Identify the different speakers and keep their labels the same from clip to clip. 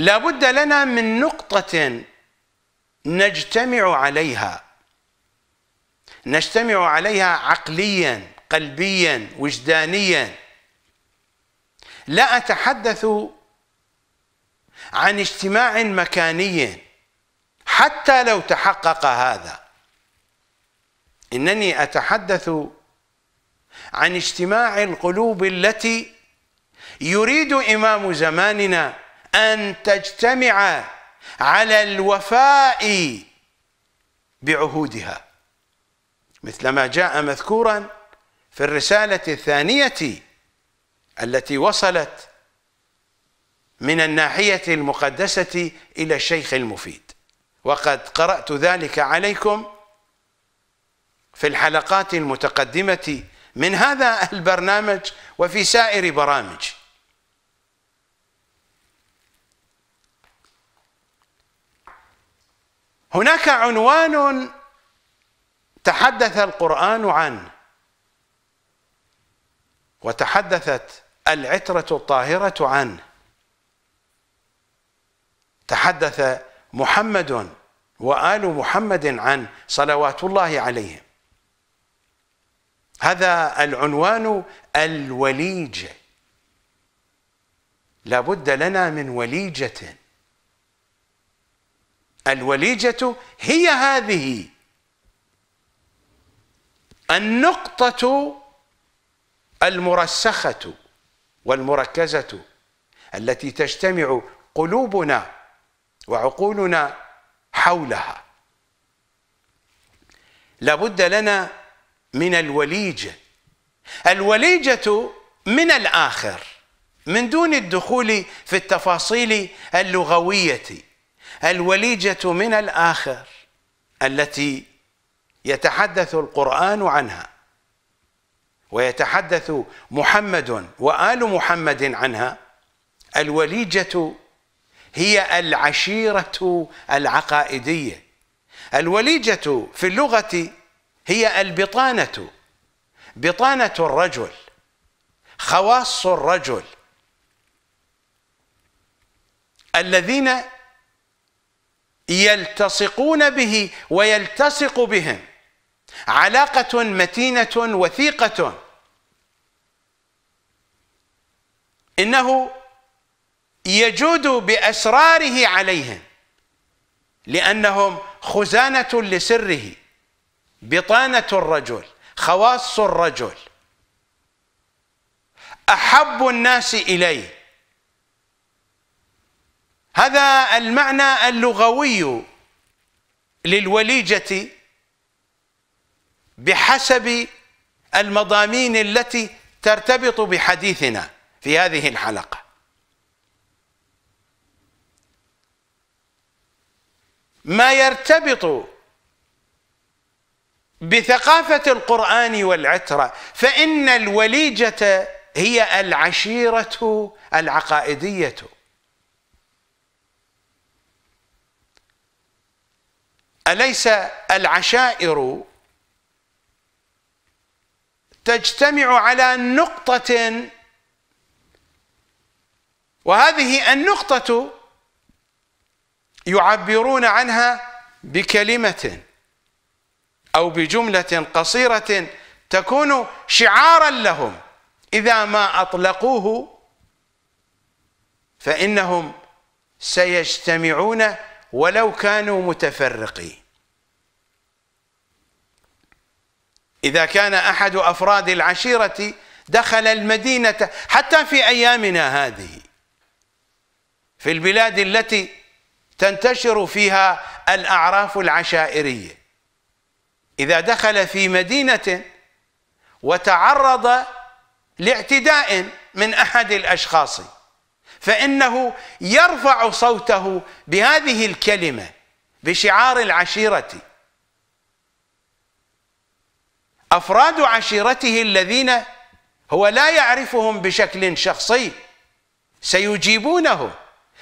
Speaker 1: لابد لنا من نقطة نجتمع عليها نجتمع عليها عقليا قلبيا وجدانيا لا أتحدث عن اجتماع مكاني حتى لو تحقق هذا إنني أتحدث عن اجتماع القلوب التي يريد إمام زماننا أن تجتمع على الوفاء بعهودها مثلما جاء مذكورا في الرسالة الثانية التي وصلت من الناحية المقدسة إلى الشيخ المفيد وقد قرأت ذلك عليكم في الحلقات المتقدمة من هذا البرنامج وفي سائر برامجي هناك عنوان تحدث القرآن عنه وتحدثت العترة الطاهرة عنه تحدث محمد وآل محمد عن صلوات الله عليهم هذا العنوان الوليج لابد لنا من وليجة الوليجة هي هذه النقطة المرسخة والمركزة التي تجتمع قلوبنا وعقولنا حولها لابد لنا من الوليجة الوليجة من الآخر من دون الدخول في التفاصيل اللغوية الوليجة من الآخر التي يتحدث القرآن عنها ويتحدث محمد وآل محمد عنها الوليجة هي العشيرة العقائدية الوليجة في اللغة هي البطانة بطانة الرجل خواص الرجل الذين يلتصقون به ويلتصق بهم علاقة متينة وثيقة إنه يجود بأسراره عليهم لأنهم خزانة لسره بطانة الرجل خواص الرجل أحب الناس إليه هذا المعنى اللغوي للوليجة بحسب المضامين التي ترتبط بحديثنا في هذه الحلقة ما يرتبط بثقافة القرآن والعترة فإن الوليجة هي العشيرة العقائدية أليس العشائر تجتمع على نقطة وهذه النقطة يعبرون عنها بكلمة أو بجملة قصيرة تكون شعارا لهم إذا ما أطلقوه فإنهم سيجتمعون ولو كانوا متفرقين إذا كان أحد أفراد العشيرة دخل المدينة حتى في أيامنا هذه في البلاد التي تنتشر فيها الأعراف العشائرية إذا دخل في مدينة وتعرض لاعتداء من أحد الأشخاص فإنه يرفع صوته بهذه الكلمة بشعار العشيرة أفراد عشيرته الذين هو لا يعرفهم بشكل شخصي سيجيبونه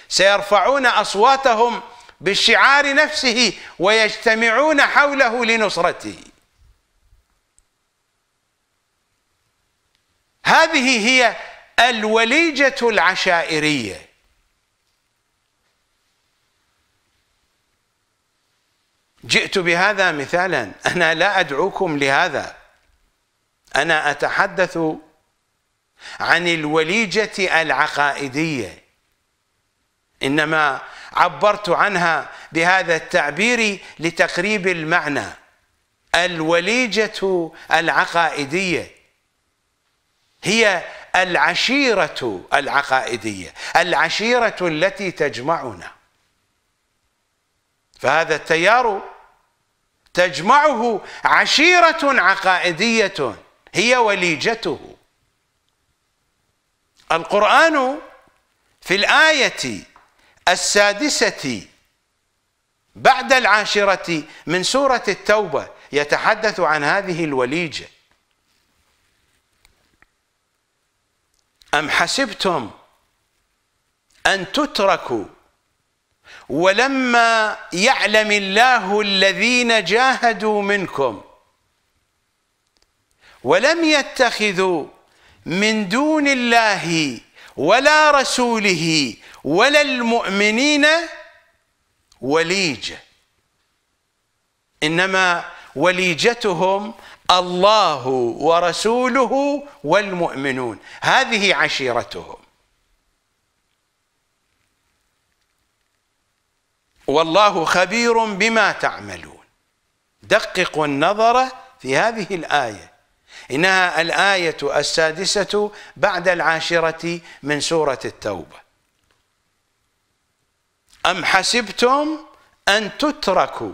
Speaker 1: سيرفعون أصواتهم بالشعار نفسه ويجتمعون حوله لنصرته هذه هي الوليجة العشائرية جئت بهذا مثالا أنا لا أدعوكم لهذا أنا أتحدث عن الوليجة العقائدية إنما عبرت عنها بهذا التعبير لتقريب المعنى الوليجة العقائدية هي العشيرة العقائدية العشيرة التي تجمعنا فهذا التيار تجمعه عشيرة عقائدية هي وليجته القرآن في الآية السادسة بعد العاشرة من سورة التوبة يتحدث عن هذه الوليجة أم حسبتم أن تتركوا ولما يعلم الله الذين جاهدوا منكم ولم يتخذوا من دون الله ولا رسوله ولا المؤمنين وليجة إنما وليجتهم الله ورسوله والمؤمنون هذه عشيرتهم والله خبير بما تعملون دققوا النظر في هذه الآية إنها الآية السادسة بعد العاشرة من سورة التوبة أم حسبتم أن تتركوا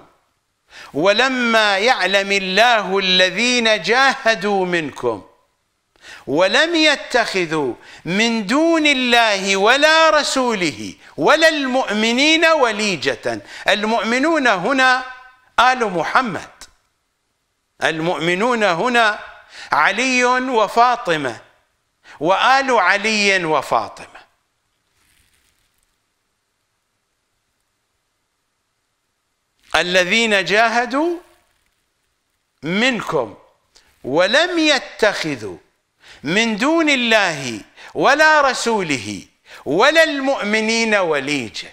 Speaker 1: ولما يعلم الله الذين جاهدوا منكم ولم يتخذوا من دون الله ولا رسوله ولا المؤمنين وليجة المؤمنون هنا آل محمد المؤمنون هنا علي وفاطمه وال علي وفاطمه الذين جاهدوا منكم ولم يتخذوا من دون الله ولا رسوله ولا المؤمنين وليجه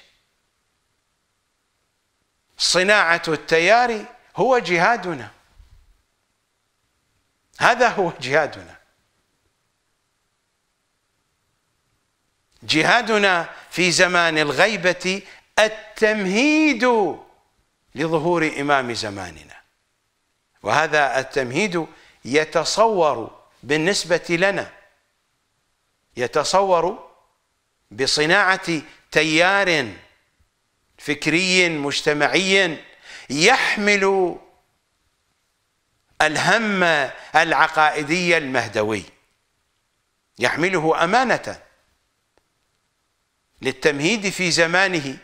Speaker 1: صناعه التيار هو جهادنا هذا هو جهادنا جهادنا في زمان الغيبة التمهيد لظهور إمام زماننا وهذا التمهيد يتصور بالنسبة لنا يتصور بصناعة تيار فكري مجتمعي يحمل الهم العقائدي المهدوي يحمله أمانة للتمهيد في زمانه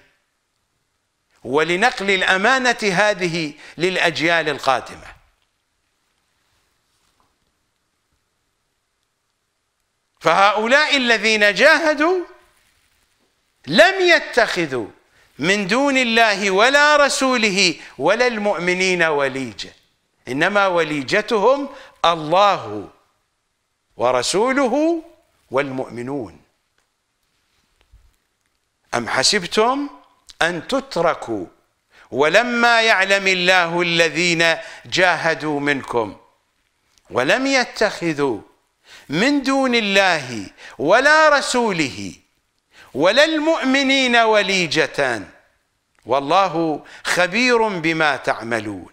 Speaker 1: ولنقل الأمانة هذه للأجيال القادمة فهؤلاء الذين جاهدوا لم يتخذوا من دون الله ولا رسوله ولا المؤمنين وليجاً إنما وليجتهم الله ورسوله والمؤمنون أم حسبتم أن تتركوا ولما يعلم الله الذين جاهدوا منكم ولم يتخذوا من دون الله ولا رسوله ولا المؤمنين وليجة والله خبير بما تعملون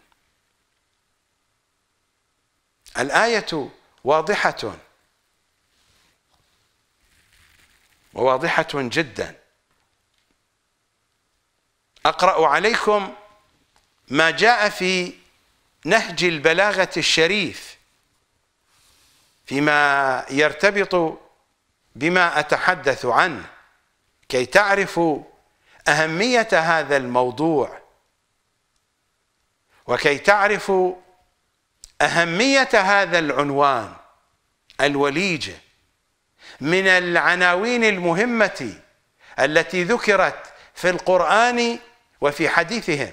Speaker 1: الآية واضحة وواضحة جدا أقرأ عليكم ما جاء في نهج البلاغة الشريف فيما يرتبط بما أتحدث عنه كي تعرفوا أهمية هذا الموضوع وكي تعرفوا اهميه هذا العنوان الوليجه من العناوين المهمه التي ذكرت في القران وفي حديثهم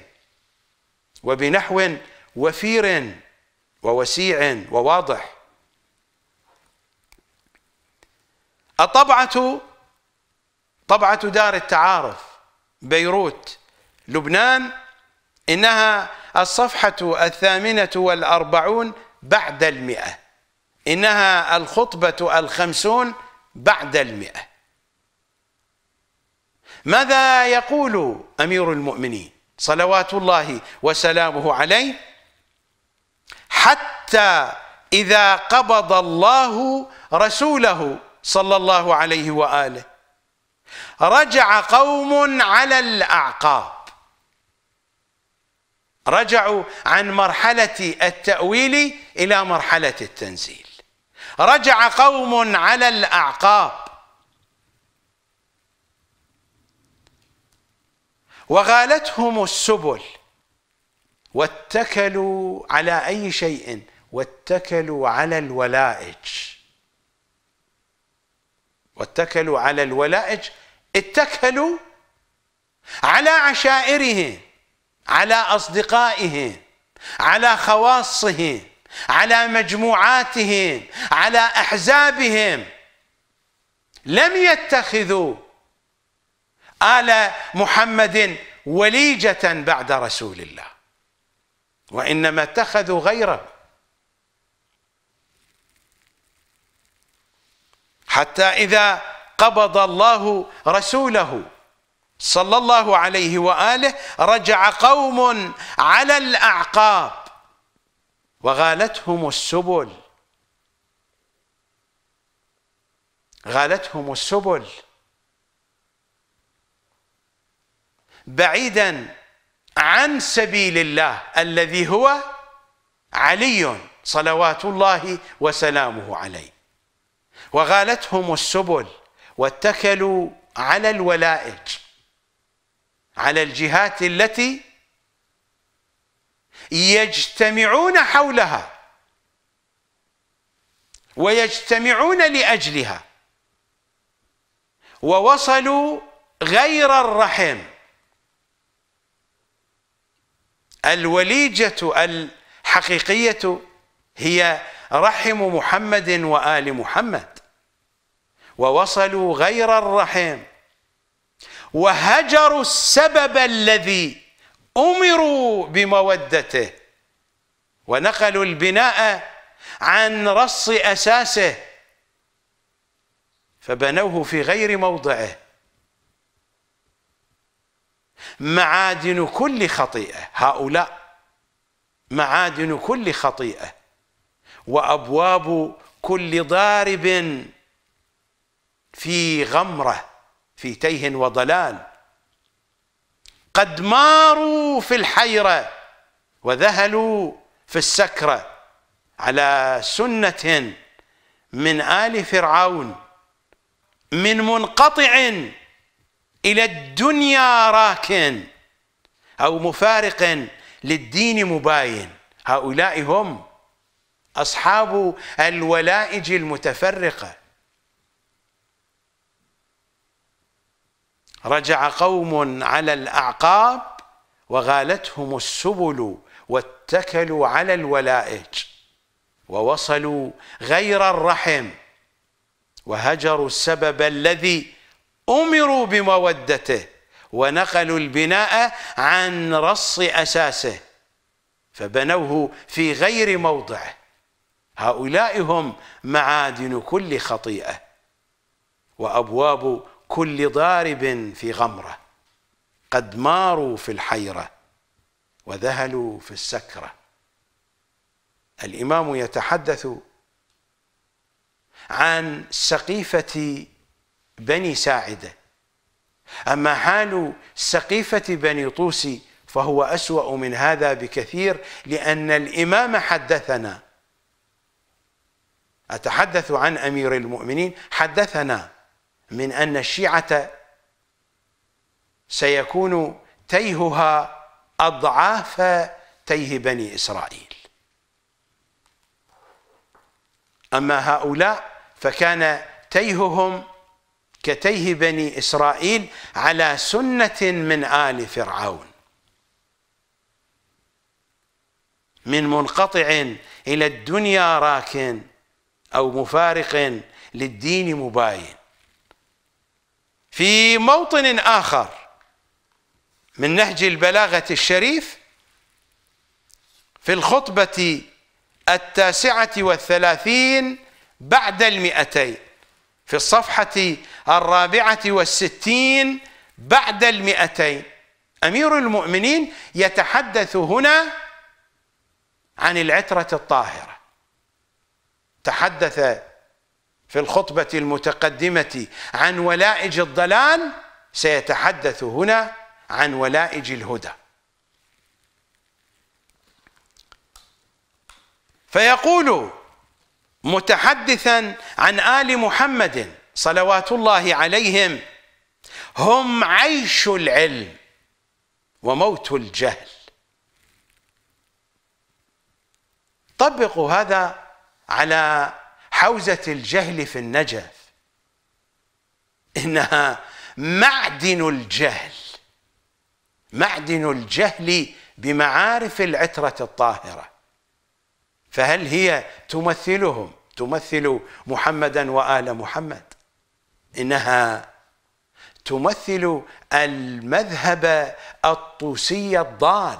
Speaker 1: وبنحو وفير ووسيع وواضح الطبعه طبعه دار التعارف بيروت لبنان انها الصفحة الثامنة والأربعون بعد المئة إنها الخطبة الخمسون بعد المئة ماذا يقول أمير المؤمنين صلوات الله وسلامه عليه حتى إذا قبض الله رسوله صلى الله عليه وآله رجع قوم على الأعقاب رجعوا عن مرحلة التأويل إلى مرحلة التنزيل رجع قوم على الأعقاب وغالتهم السبل واتكلوا على أي شيء واتكلوا على الولائج واتكلوا على الولائج اتكلوا على عشائرهم على أصدقائه على خواصه على مجموعاتهم على أحزابهم لم يتخذوا آل محمد وليجة بعد رسول الله وإنما اتخذوا غيره حتى إذا قبض الله رسوله صلى الله عليه واله رجع قوم على الاعقاب وغالتهم السبل غالتهم السبل بعيدا عن سبيل الله الذي هو علي صلوات الله وسلامه عليه وغالتهم السبل واتكلوا على الولائج على الجهات التي يجتمعون حولها ويجتمعون لأجلها ووصلوا غير الرحم الوليجة الحقيقية هي رحم محمد وآل محمد ووصلوا غير الرحم وهجروا السبب الذي امروا بمودته ونقلوا البناء عن رص اساسه فبنوه في غير موضعه معادن كل خطيئه هؤلاء معادن كل خطيئه وابواب كل ضارب في غمره في تيه وضلال قد ماروا في الحيرة وذهلوا في السكرة على سنة من آل فرعون من منقطع إلى الدنيا راكن أو مفارق للدين مباين هؤلاء هم أصحاب الولائج المتفرقة رجع قوم على الاعقاب وغالتهم السبل واتكلوا على الولائج ووصلوا غير الرحم وهجروا السبب الذي امروا بمودته ونقلوا البناء عن رص اساسه فبنوه في غير موضعه هؤلاء هم معادن كل خطيئه وابواب كل ضارب في غمرة قد ماروا في الحيرة وذهلوا في السكرة الإمام يتحدث عن سقيفة بني ساعدة أما حال سقيفة بني طوسي فهو أسوأ من هذا بكثير لأن الإمام حدثنا أتحدث عن أمير المؤمنين حدثنا من أن الشيعة سيكون تيهها أضعاف تيه بني إسرائيل أما هؤلاء فكان تيههم كتيه بني إسرائيل على سنة من آل فرعون من منقطع إلى الدنيا راكن أو مفارق للدين مباين في موطن آخر من نهج البلاغة الشريف في الخطبة التاسعة والثلاثين بعد المئتين في الصفحة الرابعة والستين بعد المئتين أمير المؤمنين يتحدث هنا عن العترة الطاهرة تحدث في الخطبة المتقدمة عن ولائج الضلال سيتحدث هنا عن ولائج الهدى فيقول متحدثا عن آل محمد صلوات الله عليهم هم عيش العلم وموت الجهل طبقوا هذا على حوزة الجهل في النجف إنها معدن الجهل معدن الجهل بمعارف العترة الطاهرة فهل هي تمثلهم تمثل محمدا وآل محمد إنها تمثل المذهب الطوسي الضال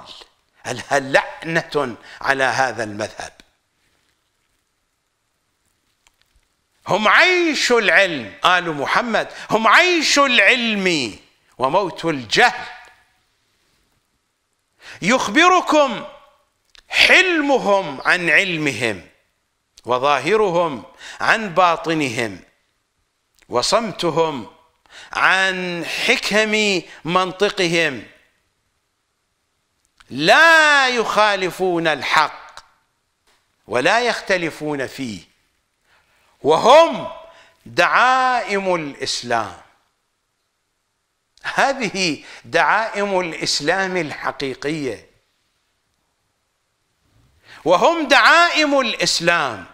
Speaker 1: هل لعنة على هذا المذهب هم عيش العلم آل محمد هم عيش العلم وموت الجهل يخبركم حلمهم عن علمهم وظاهرهم عن باطنهم وصمتهم عن حكم منطقهم لا يخالفون الحق ولا يختلفون فيه وهم دعائم الاسلام هذه دعائم الاسلام الحقيقيه وهم دعائم الاسلام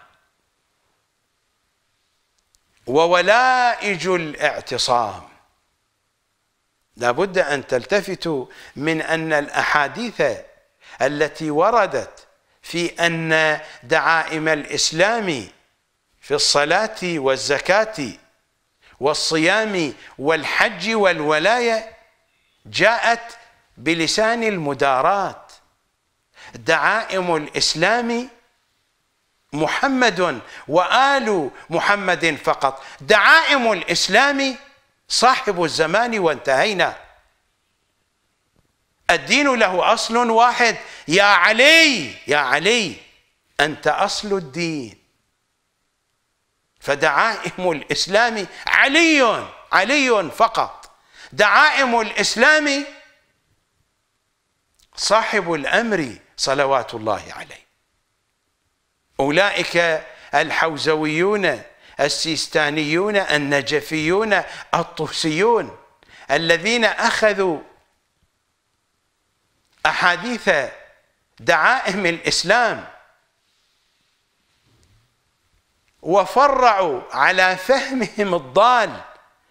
Speaker 1: وولائج الاعتصام لابد ان تلتفتوا من ان الاحاديث التي وردت في ان دعائم الاسلام في الصلاة والزكاة والصيام والحج والولاية جاءت بلسان المدارات دعائم الإسلام محمد وآل محمد فقط دعائم الإسلام صاحب الزمان وانتهينا الدين له أصل واحد يا علي يا علي أنت أصل الدين فدعائم الإسلام علي علي فقط دعائم الإسلام صاحب الأمر صلوات الله عليه أولئك الحوزويون السيستانيون النجفيون الطوسيون الذين أخذوا أحاديث دعائم الإسلام وفرعوا على فهمهم الضال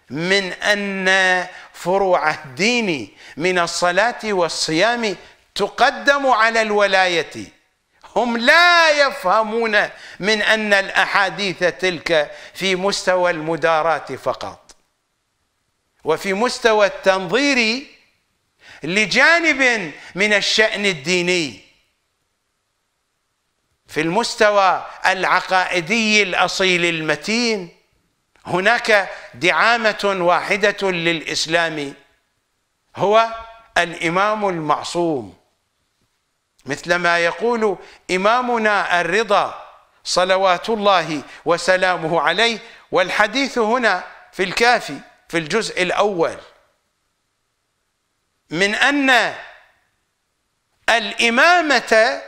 Speaker 1: من أن فروع الدين من الصلاة والصيام تقدم على الولاية هم لا يفهمون من أن الأحاديث تلك في مستوى المدارات فقط وفي مستوى التنظير لجانب من الشأن الديني في المستوى العقائدي الاصيل المتين هناك دعامه واحده للاسلام هو الامام المعصوم مثلما يقول امامنا الرضا صلوات الله وسلامه عليه والحديث هنا في الكافي في الجزء الاول من ان الامامه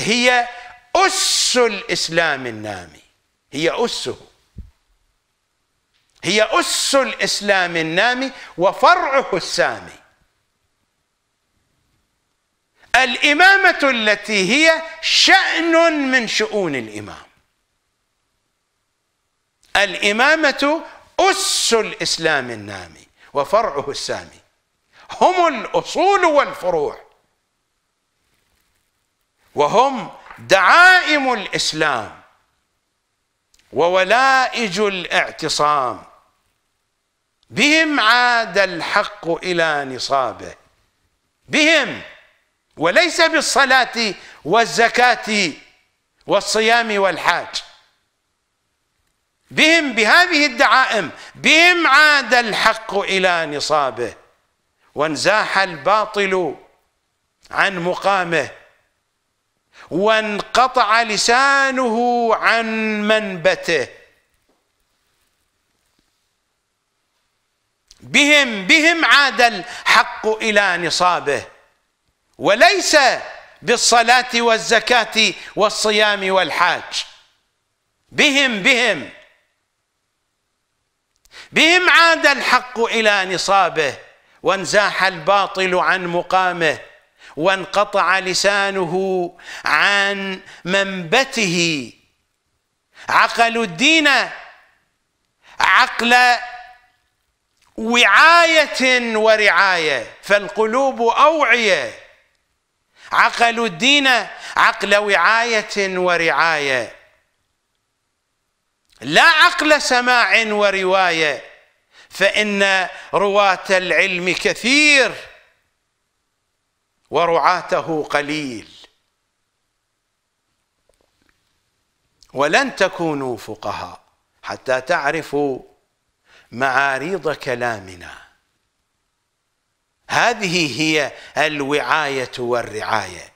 Speaker 1: هي أس الإسلام النامي هي أسه هي أس الإسلام النامي وفرعه السامي الإمامة التي هي شأن من شؤون الإمام الإمامة أس الإسلام النامي وفرعه السامي هم الأصول والفروع وهم دعائم الاسلام وولائج الاعتصام بهم عاد الحق الى نصابه بهم وليس بالصلاه والزكاه والصيام والحاج بهم بهذه الدعائم بهم عاد الحق الى نصابه وانزاح الباطل عن مقامه وانقطع لسانه عن منبته بهم بهم عاد الحق إلى نصابه وليس بالصلاة والزكاة والصيام والحاج بهم بهم بهم عاد الحق إلى نصابه وانزاح الباطل عن مقامه وانقطع لسانه عن منبته عقل الدين عقل وعايه ورعايه فالقلوب اوعيه عقل الدين عقل وعايه ورعايه لا عقل سماع وروايه فان رواه العلم كثير ورعاته قليل ولن تكونوا فقهاء حتى تعرفوا معاريض كلامنا هذه هي الوعاية والرعاية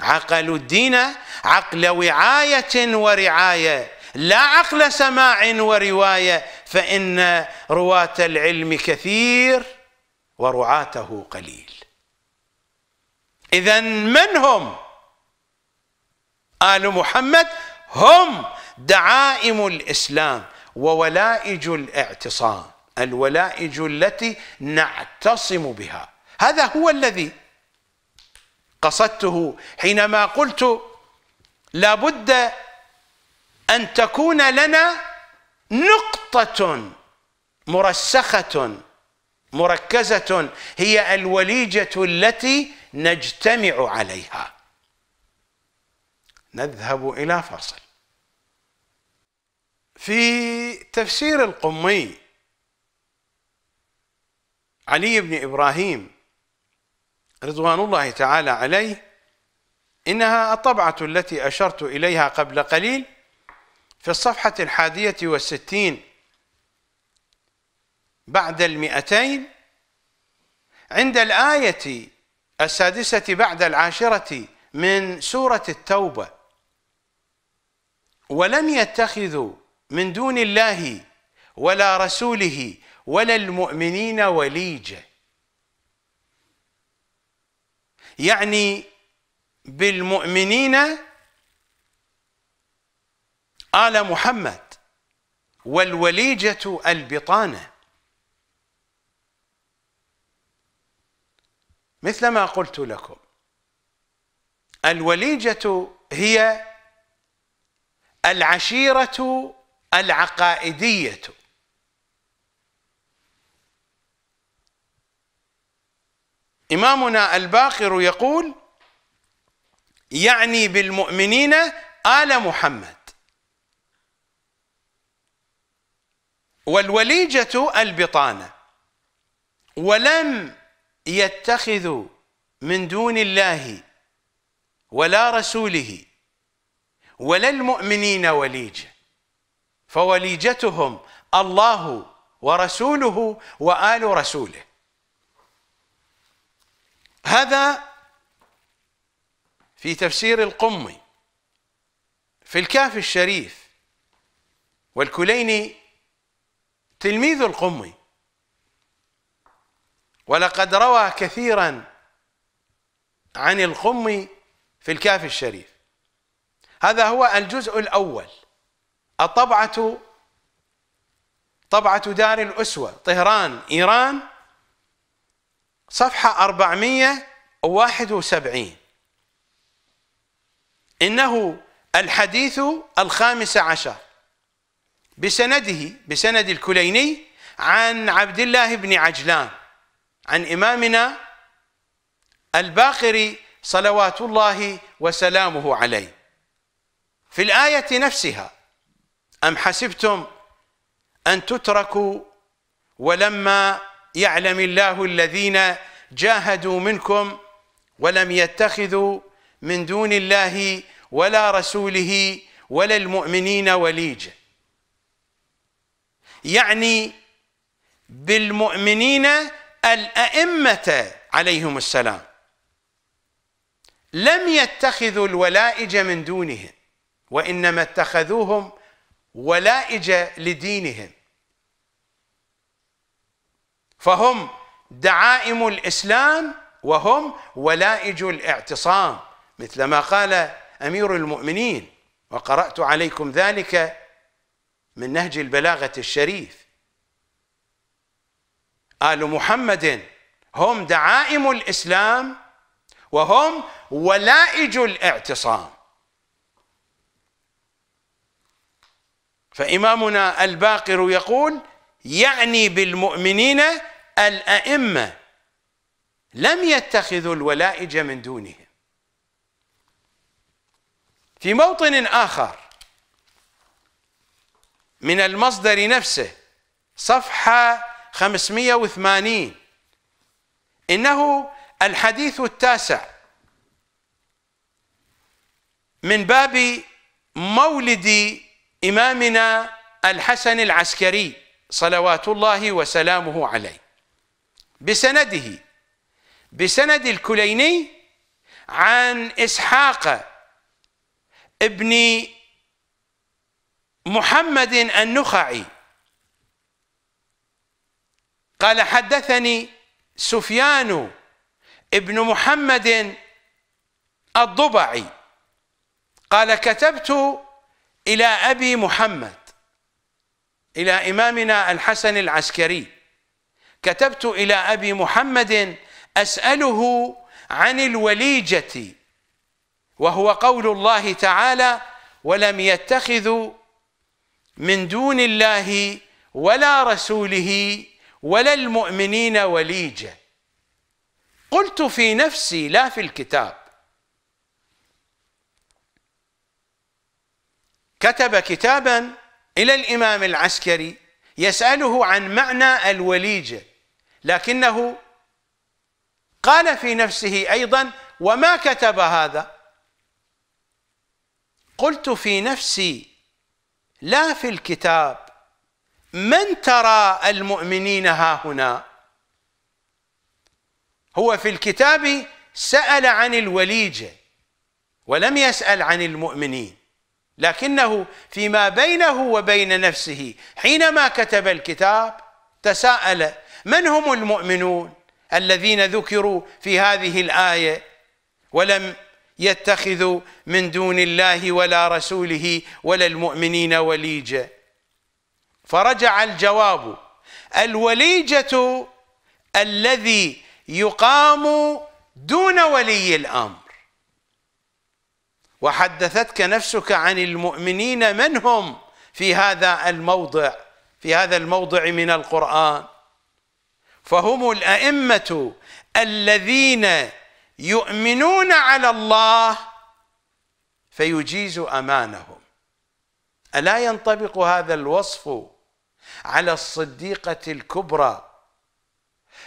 Speaker 1: عقلوا الدين عقل وعاية ورعاية لا عقل سماع ورواية فإن رواة العلم كثير ورعاته قليل إذا من هم آل محمد هم دعائم الإسلام وولائج الاعتصام الولائج التي نعتصم بها هذا هو الذي قصدته حينما قلت لابد أن تكون لنا نقطة مرسخة مركزة هي الوليجة التي نجتمع عليها نذهب إلى فاصل في تفسير القمي علي بن إبراهيم رضوان الله تعالى عليه إنها الطبعة التي أشرت إليها قبل قليل في الصفحة الحادية والستين بعد المئتين عند الآية السادسة بعد العاشرة من سورة التوبة ولم يتخذوا من دون الله ولا رسوله ولا المؤمنين وليجة يعني بالمؤمنين آل محمد والوليجة البطانة مثل ما قلت لكم الوليجة هي العشيرة العقائدية إمامنا الباقر يقول يعني بالمؤمنين آل محمد والوليجة البطانة ولم يتخذ من دون الله ولا رسوله ولا المؤمنين وليجة فوليجتهم الله ورسوله وآل رسوله هذا في تفسير القمي في الكاف الشريف والكليني تلميذ القمي ولقد روى كثيرا عن القم في الكاف الشريف هذا هو الجزء الأول الطبعة طبعة دار الأسوة طهران إيران صفحة 471 إنه الحديث الخامس عشر بسنده بسند الكليني عن عبد الله بن عجلان عن إمامنا الباقر صلوات الله وسلامه عليه في الآية نفسها أم حسبتم أن تتركوا ولما يعلم الله الذين جاهدوا منكم ولم يتخذوا من دون الله ولا رسوله ولا المؤمنين وليجا يعني بالمؤمنين الأئمة عليهم السلام لم يتخذوا الولائج من دونهم وإنما اتخذوهم ولائج لدينهم فهم دعائم الإسلام وهم ولائج الاعتصام مثل ما قال أمير المؤمنين وقرأت عليكم ذلك من نهج البلاغة الشريف آل محمد هم دعائم الإسلام وهم ولائج الاعتصام فإمامنا الباقر يقول يعني بالمؤمنين الأئمة لم يتخذوا الولائج من دونهم في موطن آخر من المصدر نفسه صفحة 580 إنه الحديث التاسع من باب مولد إمامنا الحسن العسكري صلوات الله وسلامه عليه بسنده بسند الكليني عن إسحاق ابن محمد النخعي قال حدثني سفيان ابن محمد الضبعي قال كتبت إلى أبي محمد إلى إمامنا الحسن العسكري كتبت إلى أبي محمد أسأله عن الوليجة وهو قول الله تعالى ولم يتخذوا من دون الله ولا رسوله ولا المؤمنين وليجة قلت في نفسي لا في الكتاب كتب كتابا إلى الإمام العسكري يسأله عن معنى الوليجة لكنه قال في نفسه أيضا وما كتب هذا قلت في نفسي لا في الكتاب من ترى المؤمنين ها هنا هو في الكتاب سأل عن الوليجة ولم يسأل عن المؤمنين لكنه فيما بينه وبين نفسه حينما كتب الكتاب تساءل من هم المؤمنون الذين ذكروا في هذه الآية ولم يتخذوا من دون الله ولا رسوله ولا المؤمنين وليجاً فرجع الجواب الوليجة الذي يقام دون ولي الأمر وحدثتك نفسك عن المؤمنين من هم في هذا الموضع في هذا الموضع من القرآن فهم الأئمة الذين يؤمنون على الله فيجيز أمانهم ألا ينطبق هذا الوصف على الصديقة الكبرى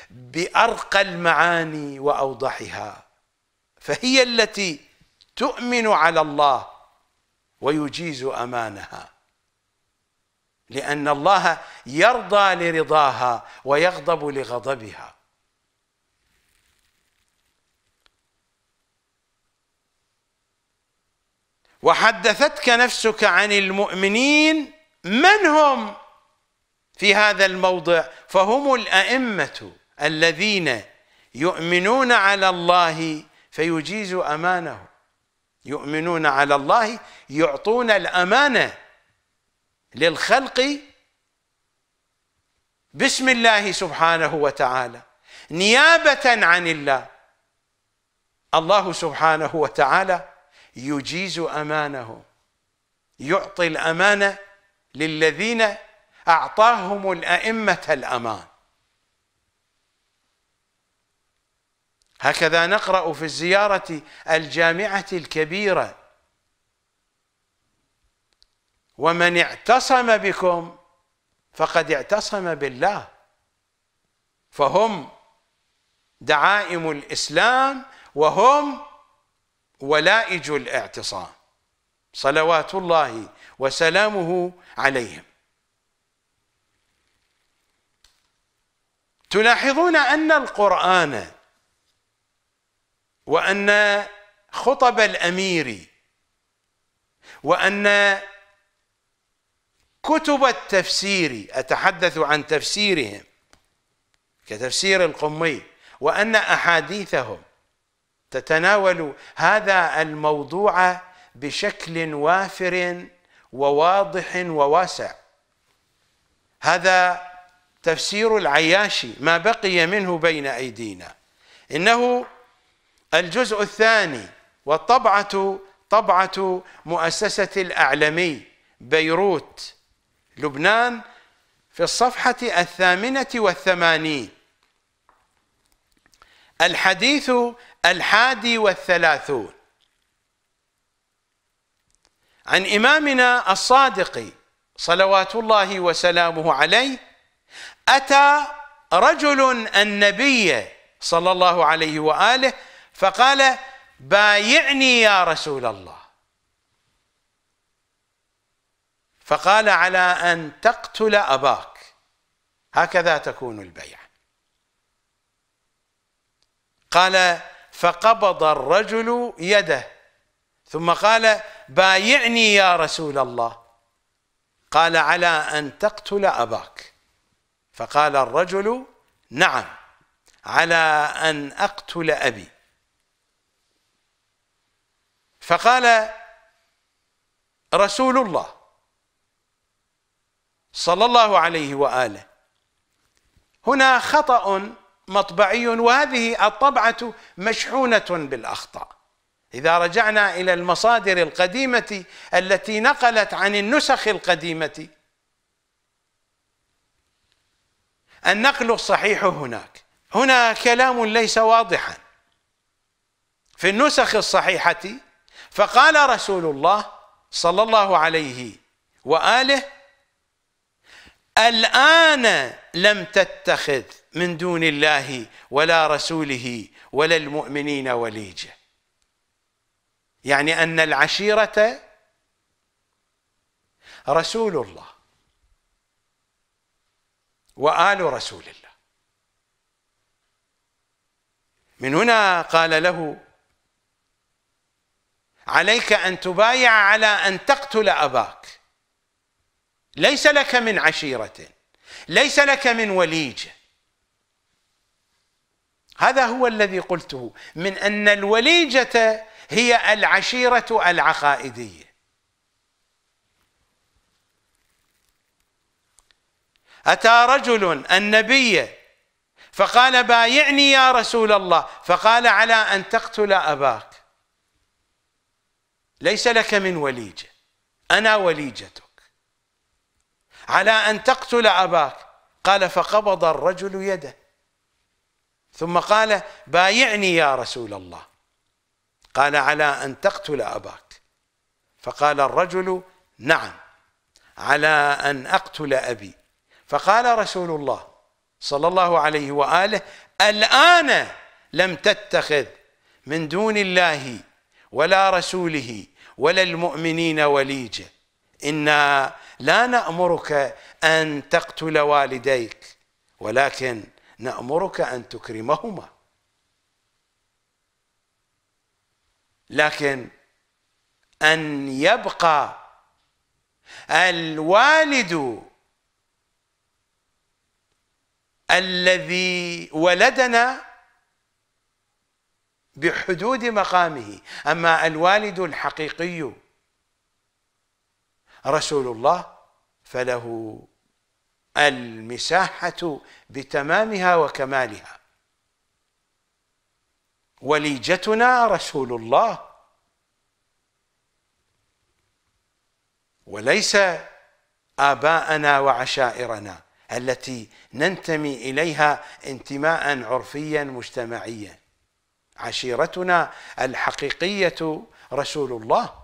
Speaker 1: بأرقى المعاني وأوضحها فهي التي تؤمن على الله ويجيز أمانها لأن الله يرضى لرضاها ويغضب لغضبها وحدثتك نفسك عن المؤمنين من هم في هذا الموضع فهم الأئمة الذين يؤمنون على الله فيجيز أمانه يؤمنون على الله يعطون الأمانة للخلق بسم الله سبحانه وتعالى نيابة عن الله الله سبحانه وتعالى يجيز أمانه يعطي الأمانة للذين أعطاهم الأئمة الأمان هكذا نقرأ في الزيارة الجامعة الكبيرة ومن اعتصم بكم فقد اعتصم بالله فهم دعائم الإسلام وهم ولائج الاعتصام صلوات الله وسلامه عليهم تلاحظون ان القران وان خطب الامير وان كتب التفسير اتحدث عن تفسيرهم كتفسير القمي وان احاديثهم تتناول هذا الموضوع بشكل وافر وواضح وواسع هذا تفسير العياشي ما بقي منه بين أيدينا إنه الجزء الثاني والطبعة طبعة مؤسسة الأعلمي بيروت لبنان في الصفحة الثامنة والثمانين الحديث الحادي والثلاثون عن إمامنا الصادق صلوات الله وسلامه عليه أتى رجل النبي صلى الله عليه وآله فقال بايعني يا رسول الله فقال على أن تقتل أباك هكذا تكون البيعة قال فقبض الرجل يده ثم قال بايعني يا رسول الله قال على أن تقتل أباك فقال الرجل نعم على أن أقتل أبي فقال رسول الله صلى الله عليه وآله هنا خطأ مطبعي وهذه الطبعة مشحونة بالأخطاء إذا رجعنا إلى المصادر القديمة التي نقلت عن النسخ القديمة النقل الصحيح هناك هنا كلام ليس واضحا في النسخ الصحيحة فقال رسول الله صلى الله عليه وآله الآن لم تتخذ من دون الله ولا رسوله ولا المؤمنين وليجة يعني أن العشيرة رسول الله وآل رسول الله من هنا قال له عليك أن تبايع على أن تقتل أباك ليس لك من عشيرة ليس لك من وليج هذا هو الذي قلته من أن الوليجة هي العشيرة العقائدية أتى رجل النبي فقال بايعني يا رسول الله فقال على أن تقتل أباك ليس لك من وليجة أنا وليجتك على أن تقتل أباك قال فقبض الرجل يده ثم قال بايعني يا رسول الله قال على أن تقتل أباك فقال الرجل نعم على أن أقتل أبي فقال رسول الله صلى الله عليه واله الان لم تتخذ من دون الله ولا رسوله ولا المؤمنين وليجه انا لا نامرك ان تقتل والديك ولكن نامرك ان تكرمهما لكن ان يبقى الوالد الذي ولدنا بحدود مقامه أما الوالد الحقيقي رسول الله فله المساحة بتمامها وكمالها وليجتنا رسول الله وليس آباءنا وعشائرنا التي ننتمي اليها انتماء عرفيا مجتمعيا عشيرتنا الحقيقيه رسول الله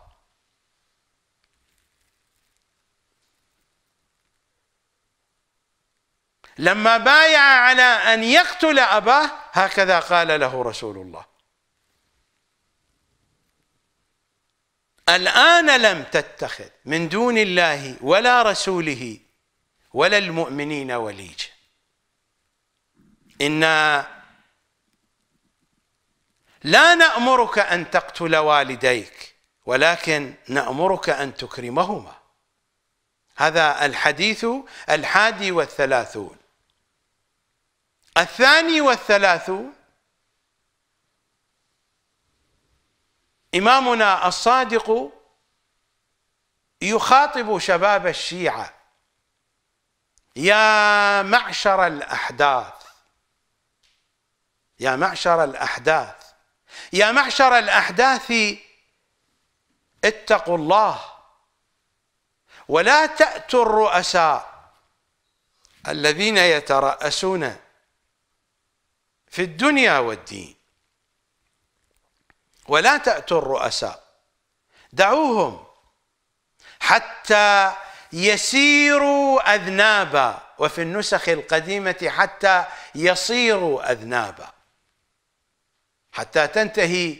Speaker 1: لما بايع على ان يقتل اباه هكذا قال له رسول الله الان لم تتخذ من دون الله ولا رسوله ولا المؤمنين وليجا إنا لا نأمرك أن تقتل والديك ولكن نأمرك أن تكرمهما هذا الحديث الحادي والثلاثون الثاني والثلاثون إمامنا الصادق يخاطب شباب الشيعة يا معشر الأحداث يا معشر الأحداث يا معشر الأحداث اتقوا الله ولا تأتوا الرؤساء الذين يترأسون في الدنيا والدين ولا تأتوا الرؤساء دعوهم حتى يسيروا أذنابا وفي النسخ القديمة حتى يصيروا أذنابا حتى تنتهي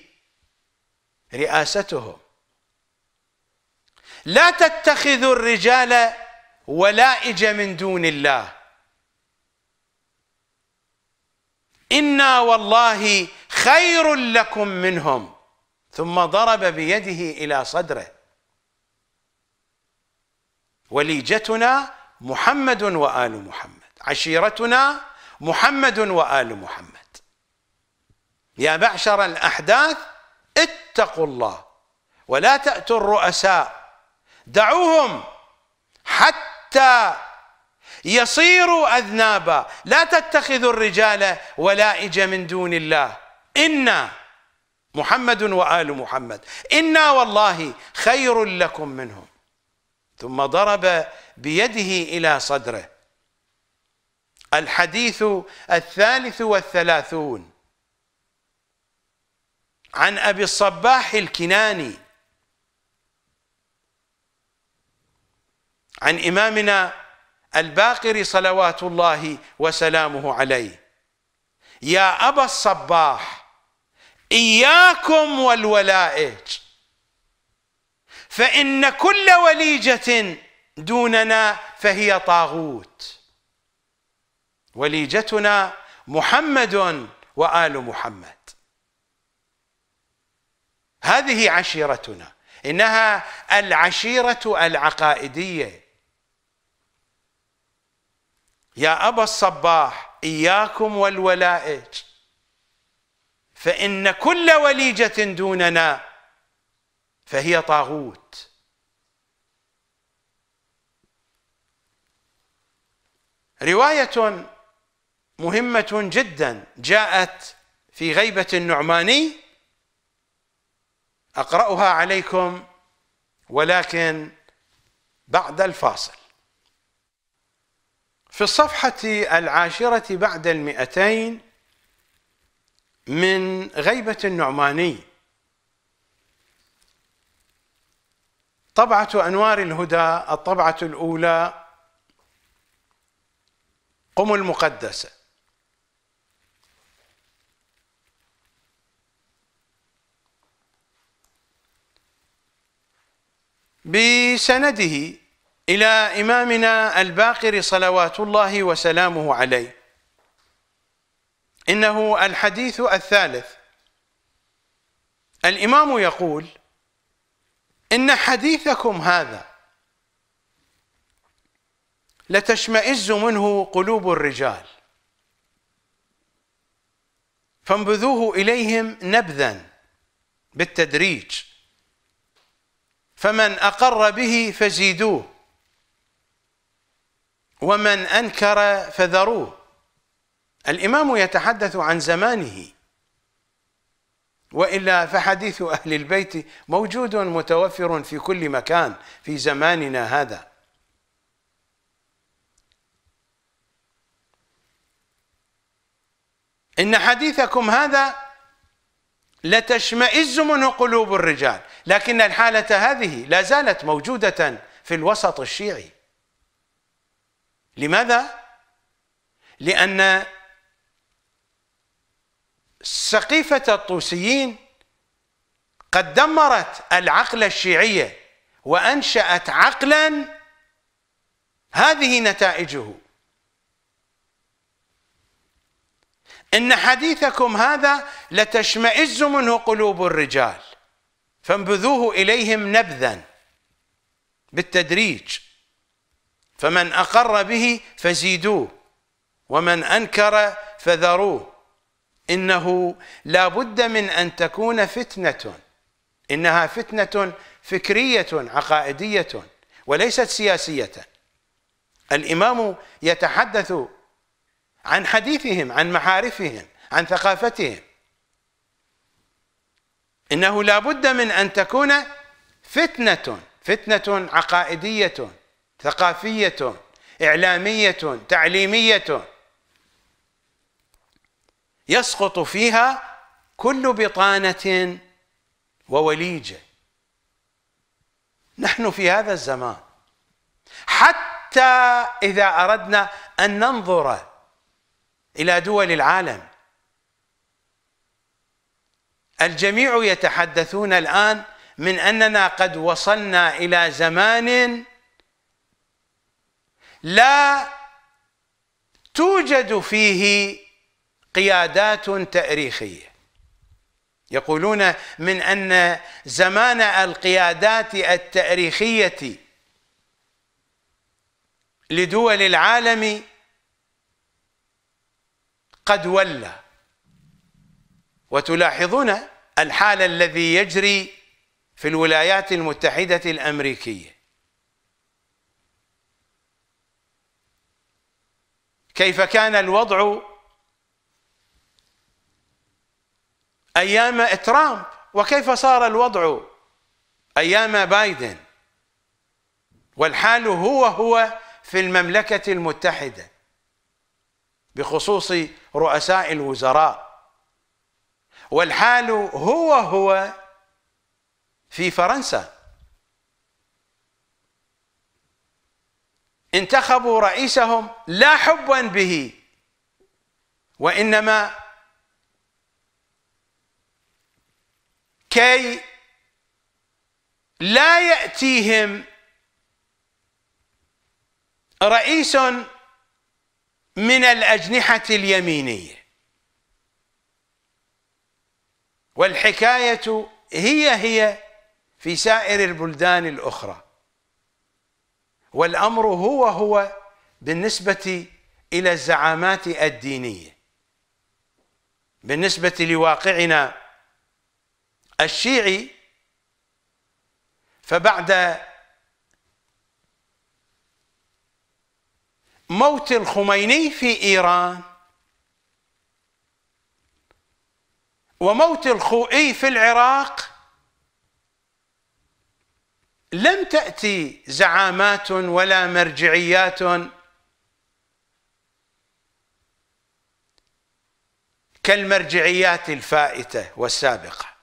Speaker 1: رئاستهم لا تتخذوا الرجال ولائج من دون الله إنا والله خير لكم منهم ثم ضرب بيده إلى صدره وليجتنا محمد وآل محمد عشيرتنا محمد وآل محمد يا معشر الأحداث اتقوا الله ولا تأتوا الرؤساء دعوهم حتى يصيروا أذنابا لا تتخذوا الرجال ولائج من دون الله إنا محمد وآل محمد إنا والله خير لكم منهم ثم ضرب بيده إلى صدره الحديث الثالث والثلاثون عن أبي الصباح الكناني عن إمامنا الباقر صلوات الله وسلامه عليه يا أبا الصباح إياكم والولائج فإن كل وليجة دوننا فهي طاغوت وليجتنا محمد وآل محمد هذه عشيرتنا إنها العشيرة العقائدية يا أبا الصباح إياكم والولائج فإن كل وليجة دوننا فهي طاغوت روايه مهمه جدا جاءت في غيبه النعماني اقراها عليكم ولكن بعد الفاصل في الصفحة العاشرة بعد المئتين من غيبة النعماني طبعة أنوار الهدى الطبعة الأولى قم المقدسة بسنده إلى إمامنا الباقر صلوات الله وسلامه عليه إنه الحديث الثالث الإمام يقول إن حديثكم هذا لتشمئز منه قلوب الرجال فانبذوه إليهم نبذا بالتدريج فمن أقر به فزيدوه ومن أنكر فذروه الإمام يتحدث عن زمانه والا فحديث اهل البيت موجود متوفر في كل مكان في زماننا هذا ان حديثكم هذا لتشمئز منه قلوب الرجال لكن الحاله هذه لا زالت موجوده في الوسط الشيعي لماذا لان سقيفة الطوسيين قد دمرت العقل الشيعية وأنشأت عقلا هذه نتائجه إن حديثكم هذا لتشمئز منه قلوب الرجال فانبذوه إليهم نبذا بالتدريج فمن أقر به فزيدوه ومن أنكر فذروه انه لا بد من ان تكون فتنه انها فتنه فكريه عقائديه وليست سياسيه الامام يتحدث عن حديثهم عن محارفهم عن ثقافتهم انه لا بد من ان تكون فتنه فتنه عقائديه ثقافيه اعلاميه تعليميه يسقط فيها كل بطانة ووليجة نحن في هذا الزمان حتى إذا أردنا أن ننظر إلى دول العالم الجميع يتحدثون الآن من أننا قد وصلنا إلى زمان لا توجد فيه قيادات تاريخيه يقولون من ان زمان القيادات التاريخيه لدول العالم قد ولى وتلاحظون الحال الذي يجري في الولايات المتحده الامريكيه كيف كان الوضع ايام ترامب وكيف صار الوضع ايام بايدن والحال هو هو في المملكه المتحده بخصوص رؤساء الوزراء والحال هو هو في فرنسا انتخبوا رئيسهم لا حبا به وانما كي لا يأتيهم رئيس من الأجنحة اليمينية والحكاية هي هي في سائر البلدان الأخرى والأمر هو هو بالنسبة إلى الزعامات الدينية بالنسبة لواقعنا الشيعي فبعد موت الخميني في ايران وموت الخوئي في العراق لم تاتي زعامات ولا مرجعيات كالمرجعيات الفائته والسابقه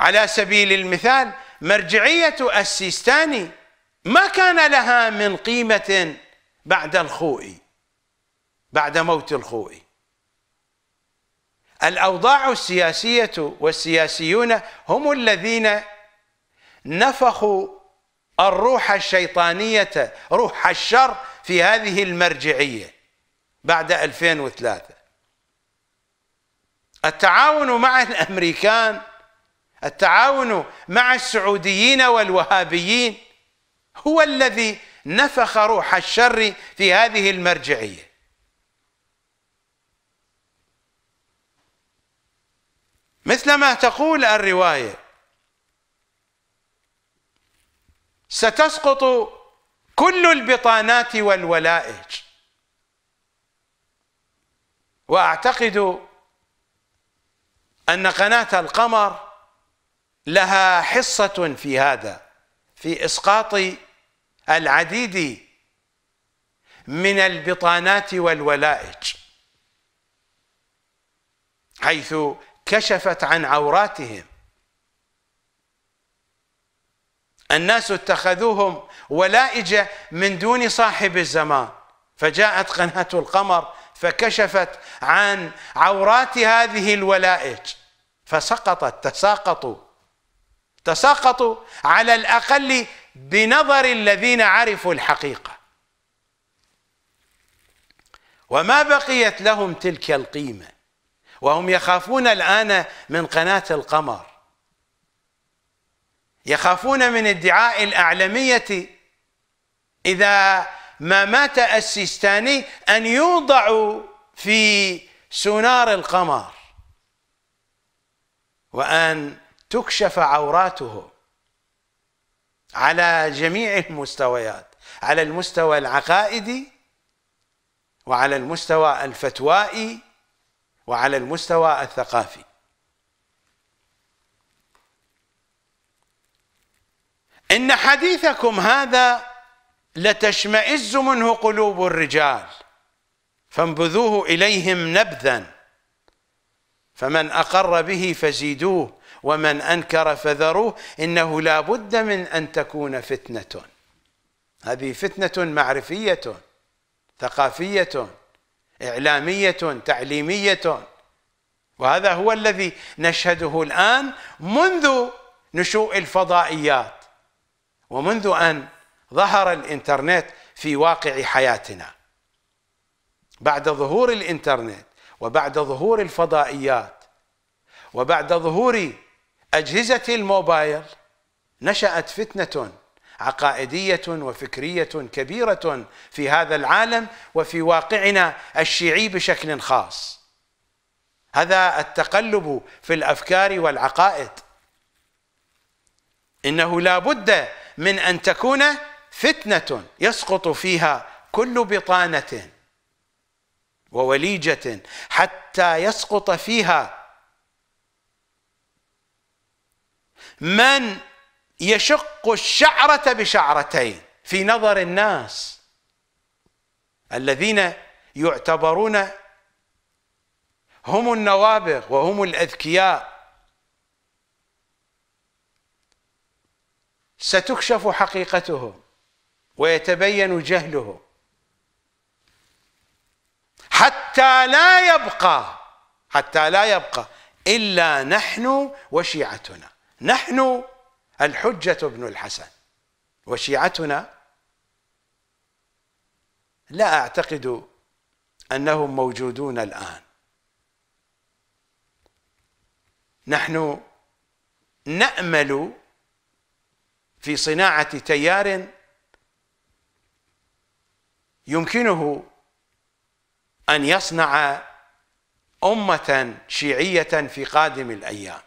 Speaker 1: على سبيل المثال مرجعية السيستاني ما كان لها من قيمة بعد الخوئي بعد موت الخوئي الأوضاع السياسية والسياسيون هم الذين نفخوا الروح الشيطانية روح الشر في هذه المرجعية بعد 2003 التعاون مع الأمريكان التعاون مع السعوديين والوهابيين هو الذي نفخ روح الشر في هذه المرجعيه مثلما تقول الروايه ستسقط كل البطانات والولائج واعتقد ان قناه القمر لها حصة في هذا في إسقاط العديد من البطانات والولائج حيث كشفت عن عوراتهم الناس اتخذوهم ولائج من دون صاحب الزمان فجاءت قناة القمر فكشفت عن عورات هذه الولائج فسقطت تساقطوا تساقطوا على الأقل بنظر الذين عرفوا الحقيقة وما بقيت لهم تلك القيمة وهم يخافون الآن من قناة القمر يخافون من ادعاء الأعلمية إذا ما مات السيستاني أن يوضعوا في سونار القمر وأن تكشف عوراته على جميع المستويات على المستوى العقائدي وعلى المستوى الفتوائي وعلى المستوى الثقافي إن حديثكم هذا لتشمئز منه قلوب الرجال فانبذوه إليهم نبذا فمن أقر به فزيدوه ومن أنكر فذروه إنه لا بد من أن تكون فتنة هذه فتنة معرفية ثقافية إعلامية تعليمية وهذا هو الذي نشهده الآن منذ نشوء الفضائيات ومنذ أن ظهر الإنترنت في واقع حياتنا بعد ظهور الإنترنت وبعد ظهور الفضائيات وبعد ظهور أجهزة الموبايل نشأت فتنة عقائدية وفكرية كبيرة في هذا العالم وفي واقعنا الشيعي بشكل خاص هذا التقلب في الأفكار والعقائد إنه لا بد من أن تكون فتنة يسقط فيها كل بطانة ووليجة حتى يسقط فيها من يشق الشعرة بشعرتين في نظر الناس الذين يعتبرون هم النوابغ وهم الأذكياء ستكشف حقيقتهم ويتبين جهلهم حتى لا يبقى حتى لا يبقى إلا نحن وشيعتنا نحن الحجة ابن الحسن وشيعتنا لا أعتقد أنهم موجودون الآن نحن نأمل في صناعة تيار يمكنه أن يصنع أمة شيعية في قادم الأيام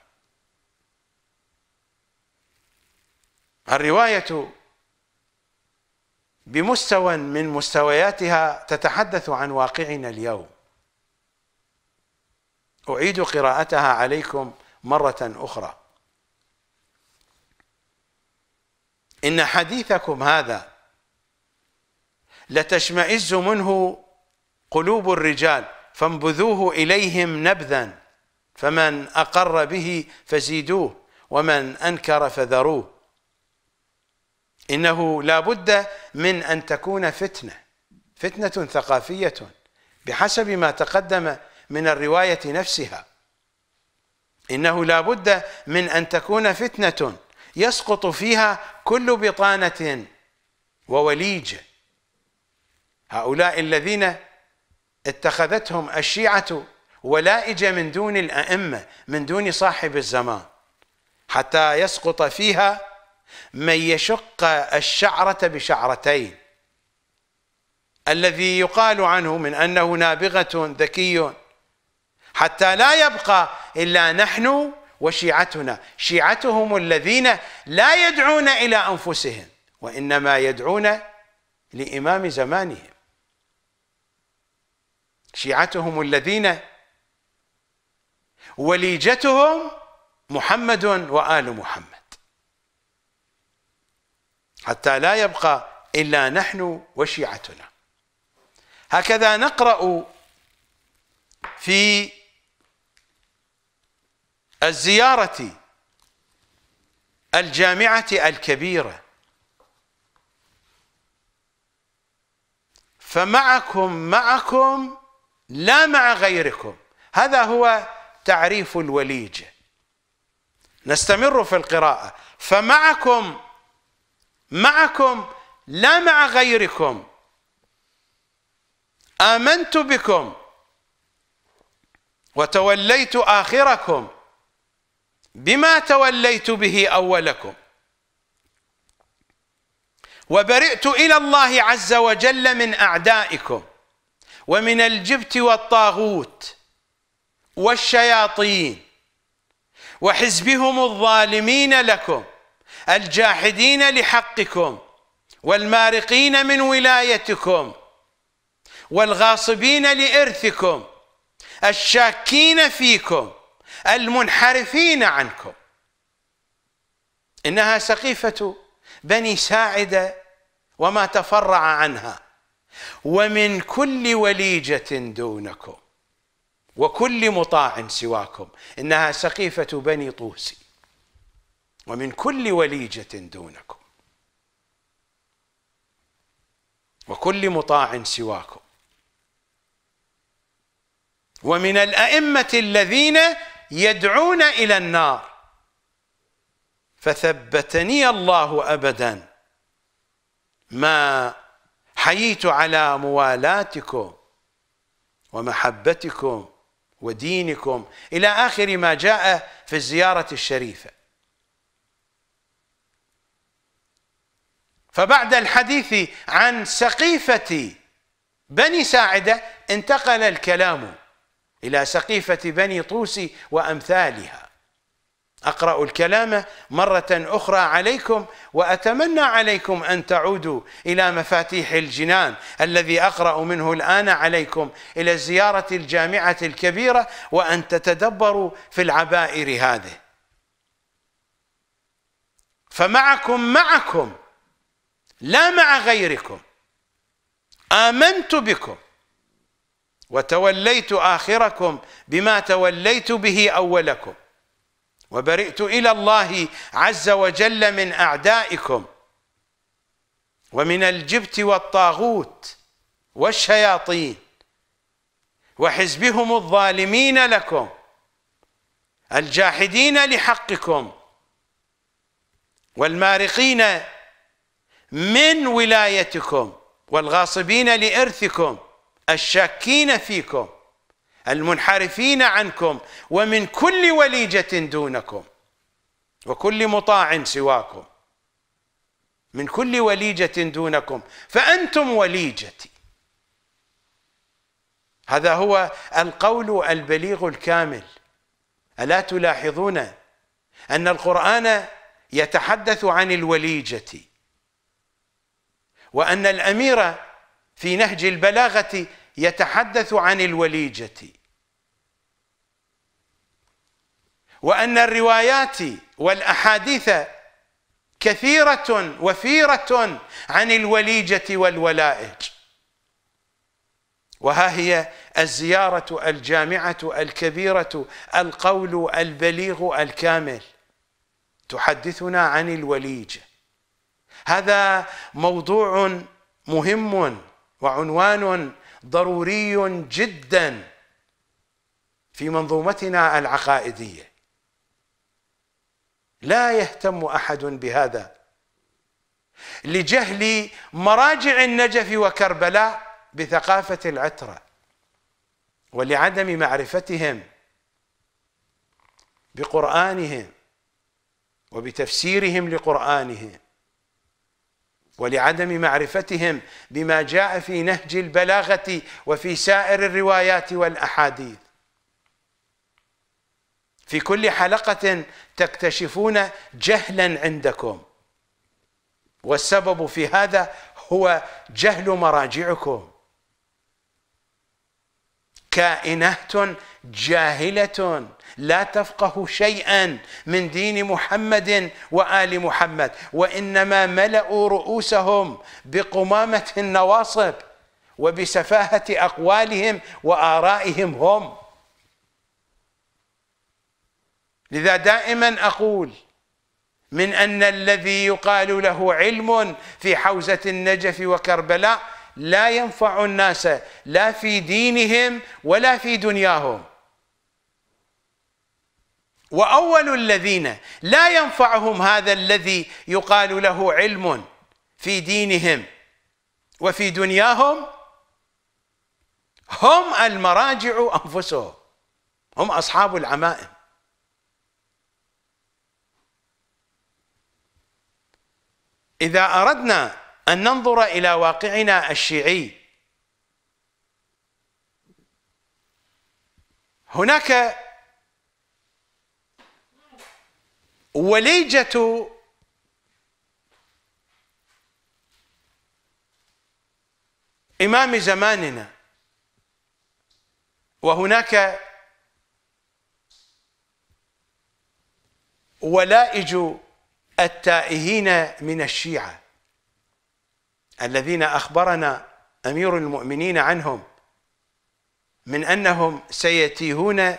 Speaker 1: الرواية بمستوى من مستوياتها تتحدث عن واقعنا اليوم أعيد قراءتها عليكم مرة أخرى إن حديثكم هذا لتشمئز منه قلوب الرجال فانبذوه إليهم نبذا فمن أقر به فزيدوه ومن أنكر فذروه انه لا بد من ان تكون فتنه فتنه ثقافيه بحسب ما تقدم من الروايه نفسها انه لا بد من ان تكون فتنه يسقط فيها كل بطانه ووليجه هؤلاء الذين اتخذتهم الشيعه ولائج من دون الائمه من دون صاحب الزمان حتى يسقط فيها من يشق الشعرة بشعرتين الذي يقال عنه من أنه نابغة ذكي حتى لا يبقى إلا نحن وشيعتنا شيعتهم الذين لا يدعون إلى أنفسهم وإنما يدعون لإمام زمانهم شيعتهم الذين وليجتهم محمد وآل محمد حتى لا يبقى إلا نحن وشيعتنا هكذا نقرأ في الزيارة الجامعة الكبيرة فمعكم معكم لا مع غيركم هذا هو تعريف الوليج نستمر في القراءة فمعكم معكم لا مع غيركم آمنت بكم وتوليت آخركم بما توليت به أولكم وبرئت إلى الله عز وجل من أعدائكم ومن الجبت والطاغوت والشياطين وحزبهم الظالمين لكم الجاحدين لحقكم والمارقين من ولايتكم والغاصبين لإرثكم الشاكين فيكم المنحرفين عنكم إنها سقيفة بني ساعدة وما تفرع عنها ومن كل وليجة دونكم وكل مطاع سواكم إنها سقيفة بني طوسي ومن كل وليجة دونكم وكل مطاع سواكم ومن الأئمة الذين يدعون إلى النار فثبتني الله أبدا ما حييت على موالاتكم ومحبتكم ودينكم إلى آخر ما جاء في الزيارة الشريفة فبعد الحديث عن سقيفة بني ساعدة انتقل الكلام إلى سقيفة بني طوس وأمثالها أقرأ الكلام مرة أخرى عليكم وأتمنى عليكم أن تعودوا إلى مفاتيح الجنان الذي أقرأ منه الآن عليكم إلى زيارة الجامعة الكبيرة وأن تتدبروا في العبائر هذه فمعكم معكم لا مع غيركم آمنت بكم وتوليت آخركم بما توليت به أولكم وبرئت إلى الله عز وجل من أعدائكم ومن الجبت والطاغوت والشياطين وحزبهم الظالمين لكم الجاحدين لحقكم والمارقين من ولايتكم والغاصبين لإرثكم الشاكين فيكم المنحرفين عنكم ومن كل وليجة دونكم وكل مطاع سواكم من كل وليجة دونكم فأنتم وليجتي هذا هو القول البليغ الكامل ألا تلاحظون أن القرآن يتحدث عن الوليجة وأن الأمير في نهج البلاغة يتحدث عن الوليجة وأن الروايات والأحاديث كثيرة وفيرة عن الوليجة والولائج وها هي الزيارة الجامعة الكبيرة القول البليغ الكامل تحدثنا عن الوليجة هذا موضوع مهم وعنوان ضروري جدا في منظومتنا العقائديه لا يهتم احد بهذا لجهل مراجع النجف وكربلاء بثقافه العتره ولعدم معرفتهم بقرانهم وبتفسيرهم لقرانهم ولعدم معرفتهم بما جاء في نهج البلاغه وفي سائر الروايات والاحاديث في كل حلقه تكتشفون جهلا عندكم والسبب في هذا هو جهل مراجعكم كائنات جاهله لا تفقه شيئا من دين محمد وآل محمد وإنما ملأوا رؤوسهم بقمامة النواصب وبسفاهة أقوالهم وآرائهم هم لذا دائما أقول من أن الذي يقال له علم في حوزة النجف وكربلاء لا ينفع الناس لا في دينهم ولا في دنياهم واول الذين لا ينفعهم هذا الذي يقال له علم في دينهم وفي دنياهم هم المراجع انفسهم هم اصحاب العمائم اذا اردنا ان ننظر الى واقعنا الشيعي هناك وليجة إمام زماننا وهناك ولائج التائهين من الشيعة الذين أخبرنا أمير المؤمنين عنهم من أنهم سيتيهون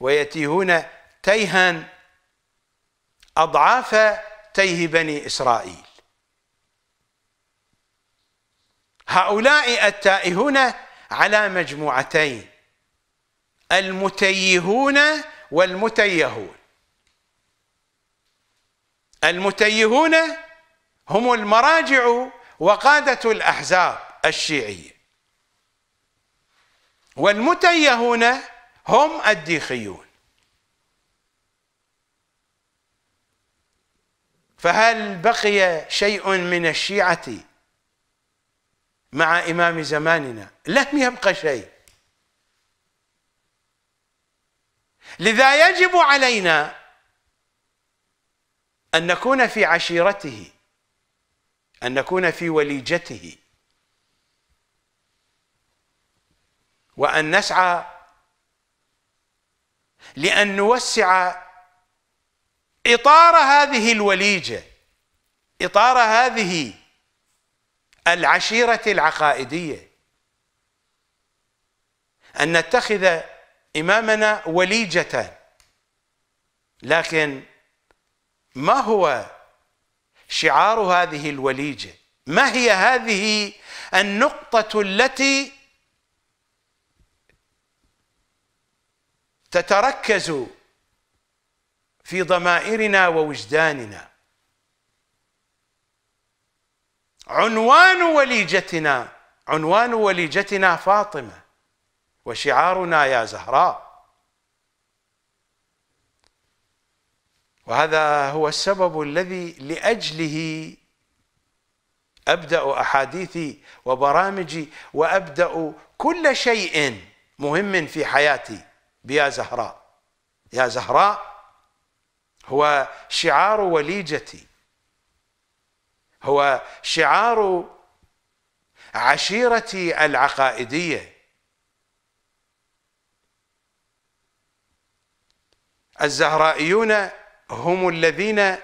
Speaker 1: ويتيهون تيها أضعاف تيه بني إسرائيل هؤلاء التائهون على مجموعتين المتيهون والمتيهون المتيهون هم المراجع وقادة الأحزاب الشيعية والمتيهون هم الديخيون فهل بقي شيء من الشيعة مع إمام زماننا لم يبقى شيء لذا يجب علينا أن نكون في عشيرته أن نكون في وليجته وأن نسعى لأن نوسع إطار هذه الوليجة إطار هذه العشيرة العقائدية أن نتخذ إمامنا وليجة لكن ما هو شعار هذه الوليجة ما هي هذه النقطة التي تتركز في ضمائرنا ووجداننا عنوان وليجتنا عنوان وليجتنا فاطمه وشعارنا يا زهراء وهذا هو السبب الذي لاجله ابدا احاديثي وبرامجي وابدا كل شيء مهم في حياتي بيا زهراء يا زهراء هو شعار وليجتي هو شعار عشيرتي العقائديه الزهرائيون هم الذين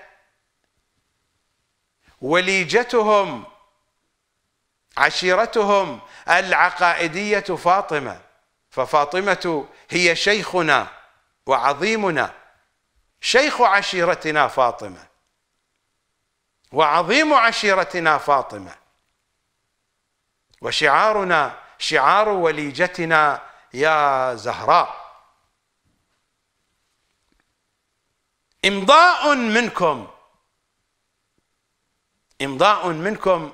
Speaker 1: وليجتهم عشيرتهم العقائديه فاطمه ففاطمه هي شيخنا وعظيمنا شيخ عشيرتنا فاطمه وعظيم عشيرتنا فاطمه وشعارنا شعار وليجتنا يا زهراء امضاء منكم امضاء منكم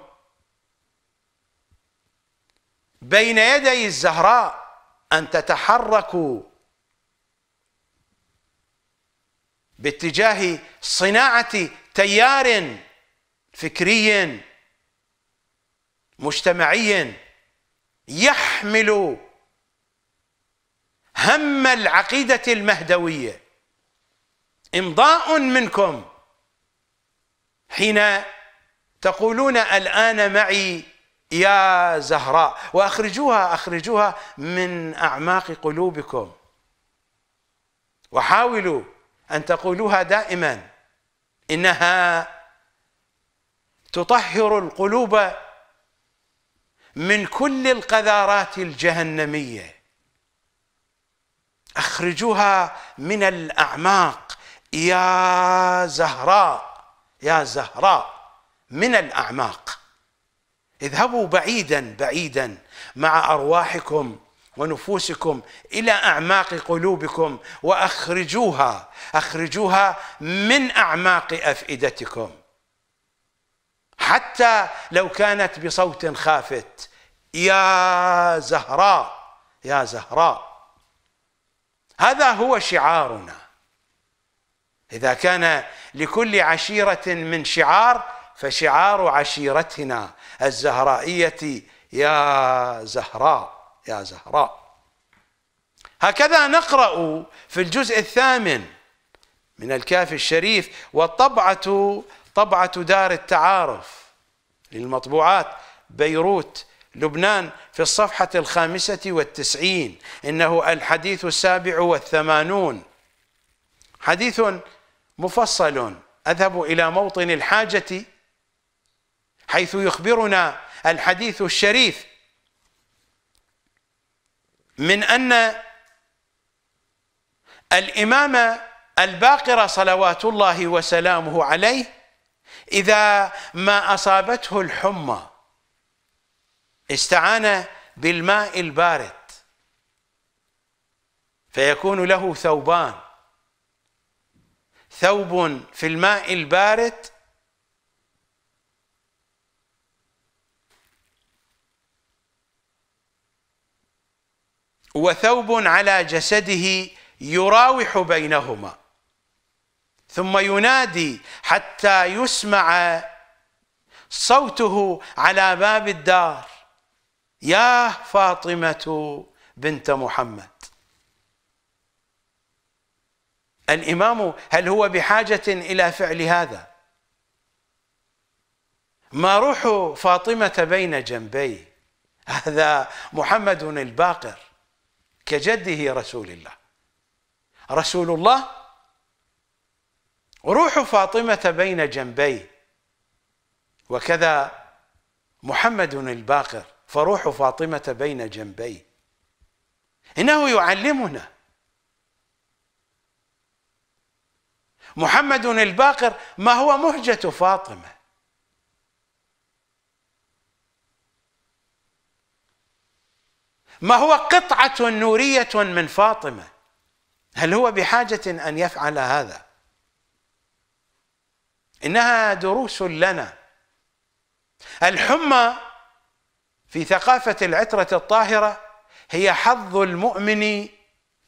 Speaker 1: بين يدي الزهراء ان تتحركوا باتجاه صناعه تيار فكري مجتمعي يحمل هم العقيده المهدويه امضاء منكم حين تقولون الان معي يا زهراء واخرجوها اخرجوها من اعماق قلوبكم وحاولوا أن تقولوها دائما إنها تطهر القلوب من كل القذارات الجهنمية أخرجوها من الأعماق يا زهراء يا زهراء من الأعماق اذهبوا بعيدا بعيدا مع أرواحكم ونفوسكم الى اعماق قلوبكم واخرجوها اخرجوها من اعماق افئدتكم حتى لو كانت بصوت خافت يا زهراء يا زهراء هذا هو شعارنا اذا كان لكل عشيره من شعار فشعار عشيرتنا الزهرائيه يا زهراء يا زهراء هكذا نقرأ في الجزء الثامن من الكافي الشريف والطبعة طبعة دار التعارف للمطبوعات بيروت لبنان في الصفحة الخامسة والتسعين إنه الحديث السابع والثمانون حديث مفصل أذهب إلى موطن الحاجة حيث يخبرنا الحديث الشريف من أن الإمام الباقر صلوات الله وسلامه عليه إذا ما أصابته الحمى استعان بالماء البارد فيكون له ثوبان ثوب في الماء البارد وثوب على جسده يراوح بينهما ثم ينادي حتى يسمع صوته على باب الدار يا فاطمة بنت محمد الإمام هل هو بحاجة إلى فعل هذا ما روح فاطمة بين جنبيه هذا محمد الباقر كجده رسول الله رسول الله روح فاطمة بين جنبيه وكذا محمد الباقر فروح فاطمة بين جنبيه إنه يعلمنا محمد الباقر ما هو مهجة فاطمة ما هو قطعة نورية من فاطمة هل هو بحاجة أن يفعل هذا إنها دروس لنا الحمى في ثقافة العترة الطاهرة هي حظ المؤمن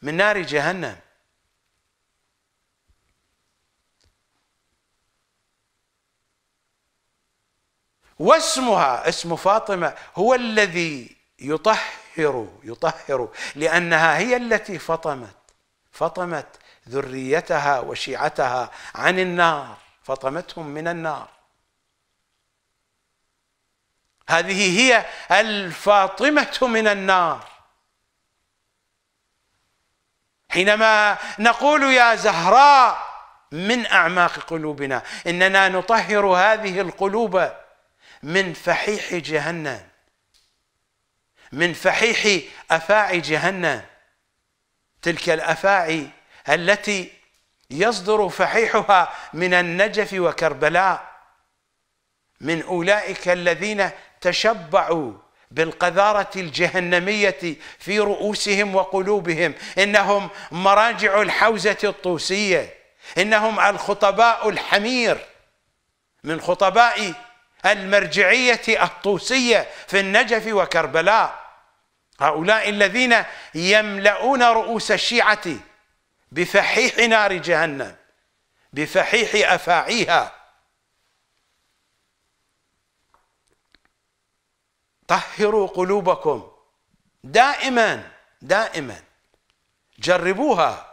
Speaker 1: من نار جهنم واسمها اسم فاطمة هو الذي يطهر يطهر يطهر لأنها هي التي فطمت فطمت ذريتها وشيعتها عن النار فطمتهم من النار هذه هي الفاطمة من النار حينما نقول يا زهراء من أعماق قلوبنا إننا نطهر هذه القلوب من فحيح جهنم من فحيح أفاعي جهنم تلك الأفاعي التي يصدر فحيحها من النجف وكربلاء من أولئك الذين تشبعوا بالقذارة الجهنمية في رؤوسهم وقلوبهم إنهم مراجع الحوزة الطوسية إنهم الخطباء الحمير من خطباء المرجعية الطوسية في النجف وكربلاء هؤلاء الذين يملؤون رؤوس الشيعة بفحيح نار جهنم بفحيح أفاعيها طهروا قلوبكم دائما دائما جربوها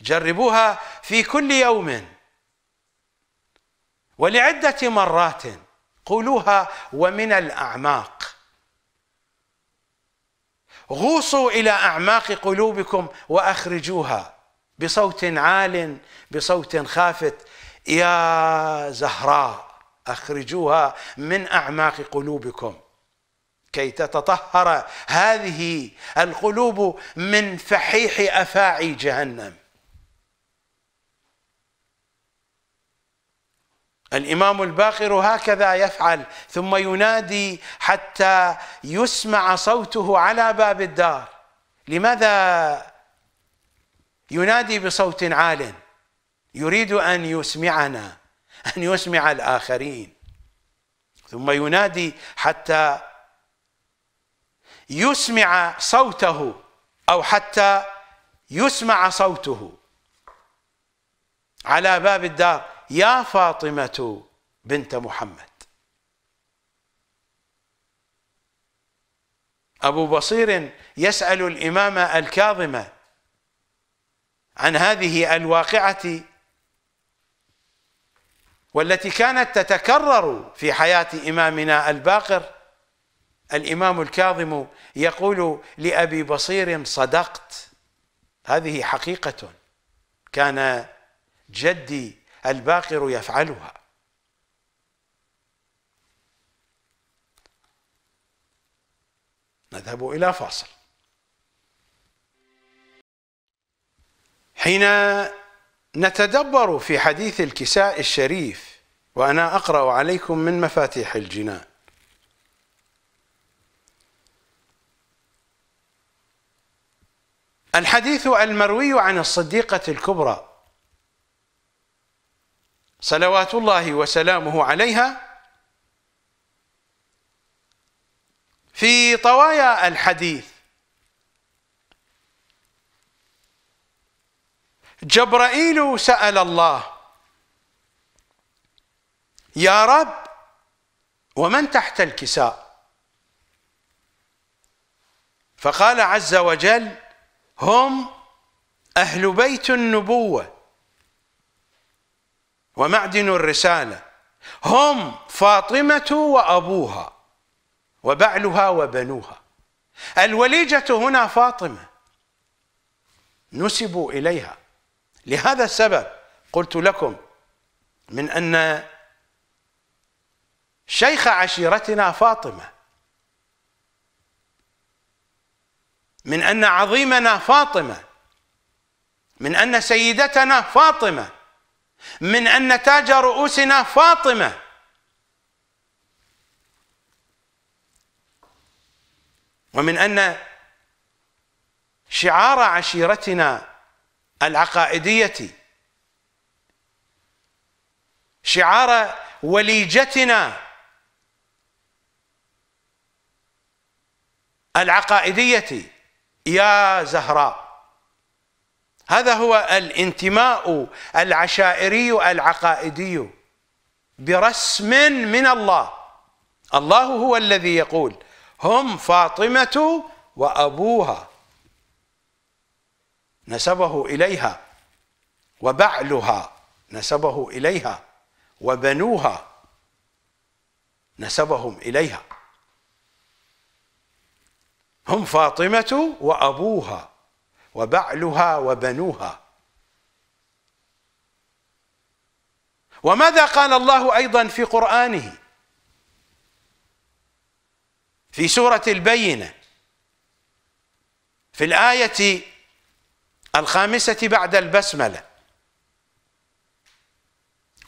Speaker 1: جربوها في كل يوم ولعدة مرات قولوها ومن الأعماق غوصوا إلى أعماق قلوبكم وأخرجوها بصوت عال بصوت خافت يا زهراء أخرجوها من أعماق قلوبكم كي تتطهر هذه القلوب من فحيح أفاعي جهنم الامام الباقر هكذا يفعل ثم ينادي حتى يسمع صوته على باب الدار لماذا ينادي بصوت عال يريد ان يسمعنا ان يسمع الاخرين ثم ينادي حتى يسمع صوته او حتى يسمع صوته على باب الدار يا فاطمة بنت محمد أبو بصير يسأل الإمامة الكاظمة عن هذه الواقعة والتي كانت تتكرر في حياة إمامنا الباقر الإمام الكاظم يقول لأبي بصير صدقت هذه حقيقة كان جدي الباقر يفعلها نذهب إلى فاصل حين نتدبر في حديث الكساء الشريف وأنا أقرأ عليكم من مفاتيح الجنان الحديث المروي عن الصديقة الكبرى صلوات الله وسلامه عليها في طوايا الحديث جبرائيل سأل الله يا رب ومن تحت الكساء فقال عز وجل هم أهل بيت النبوة ومعدن الرسالة هم فاطمة وأبوها وبعلها وبنوها الوليجة هنا فاطمة نسبوا إليها لهذا السبب قلت لكم من أن شيخ عشيرتنا فاطمة من أن عظيمنا فاطمة من أن سيدتنا فاطمة من أن تاج رؤوسنا فاطمة ومن أن شعار عشيرتنا العقائدية شعار وليجتنا العقائدية يا زهراء هذا هو الانتماء العشائري العقائدي برسم من الله الله هو الذي يقول هم فاطمة وأبوها نسبه إليها وبعلها نسبه إليها وبنوها نسبهم إليها هم فاطمة وأبوها وبعلها وبنوها وماذا قال الله ايضا في قرانه في سوره البينه في الايه الخامسه بعد البسمله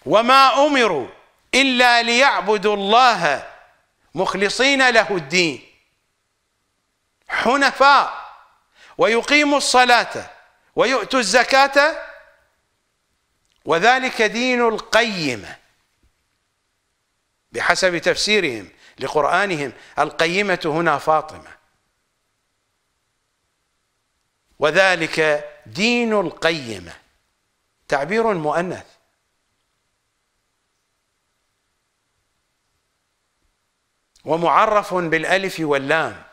Speaker 1: وما امروا الا ليعبدوا الله مخلصين له الدين حنفاء ويقيموا الصلاة ويؤتوا الزكاة وذلك دين القيمة بحسب تفسيرهم لقرآنهم القيمة هنا فاطمة وذلك دين القيمة تعبير مؤنث ومعرف بالألف واللام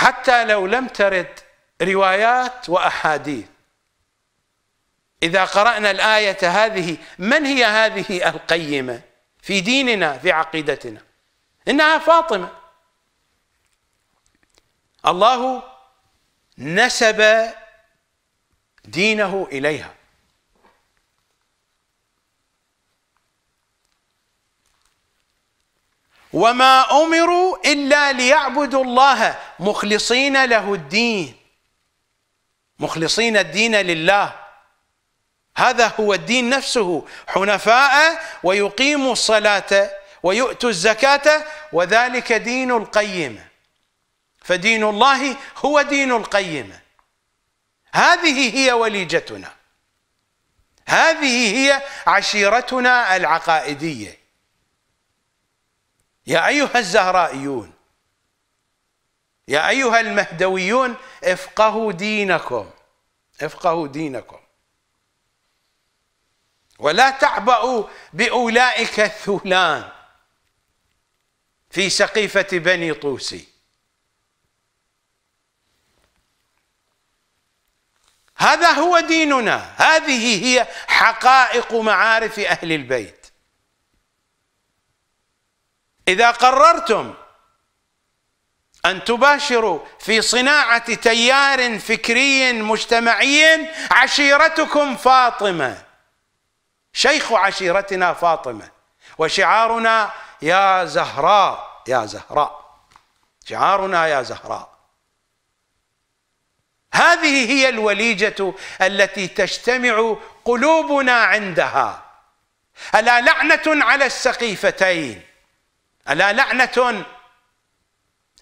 Speaker 1: حتى لو لم ترد روايات واحاديث اذا قرانا الايه هذه من هي هذه القيمه في ديننا في عقيدتنا انها فاطمه الله نسب دينه اليها وما امروا الا ليعبدوا الله مخلصين له الدين مخلصين الدين لله هذا هو الدين نفسه حنفاء ويقيموا الصلاه ويؤتوا الزكاه وذلك دين القيمه فدين الله هو دين القيمه هذه هي وليجتنا هذه هي عشيرتنا العقائديه يا أيها الزهرائيون يا أيها المهدويون افقهوا دينكم افقهوا دينكم ولا تعبأوا بأولئك الثولان في سقيفة بني طوسي هذا هو ديننا هذه هي حقائق معارف أهل البيت إذا قررتم أن تباشروا في صناعة تيار فكري مجتمعي عشيرتكم فاطمة شيخ عشيرتنا فاطمة وشعارنا يا زهراء يا زهراء شعارنا يا زهراء هذه هي الوليجة التي تجتمع قلوبنا عندها ألا لعنة على السقيفتين ألا لعنة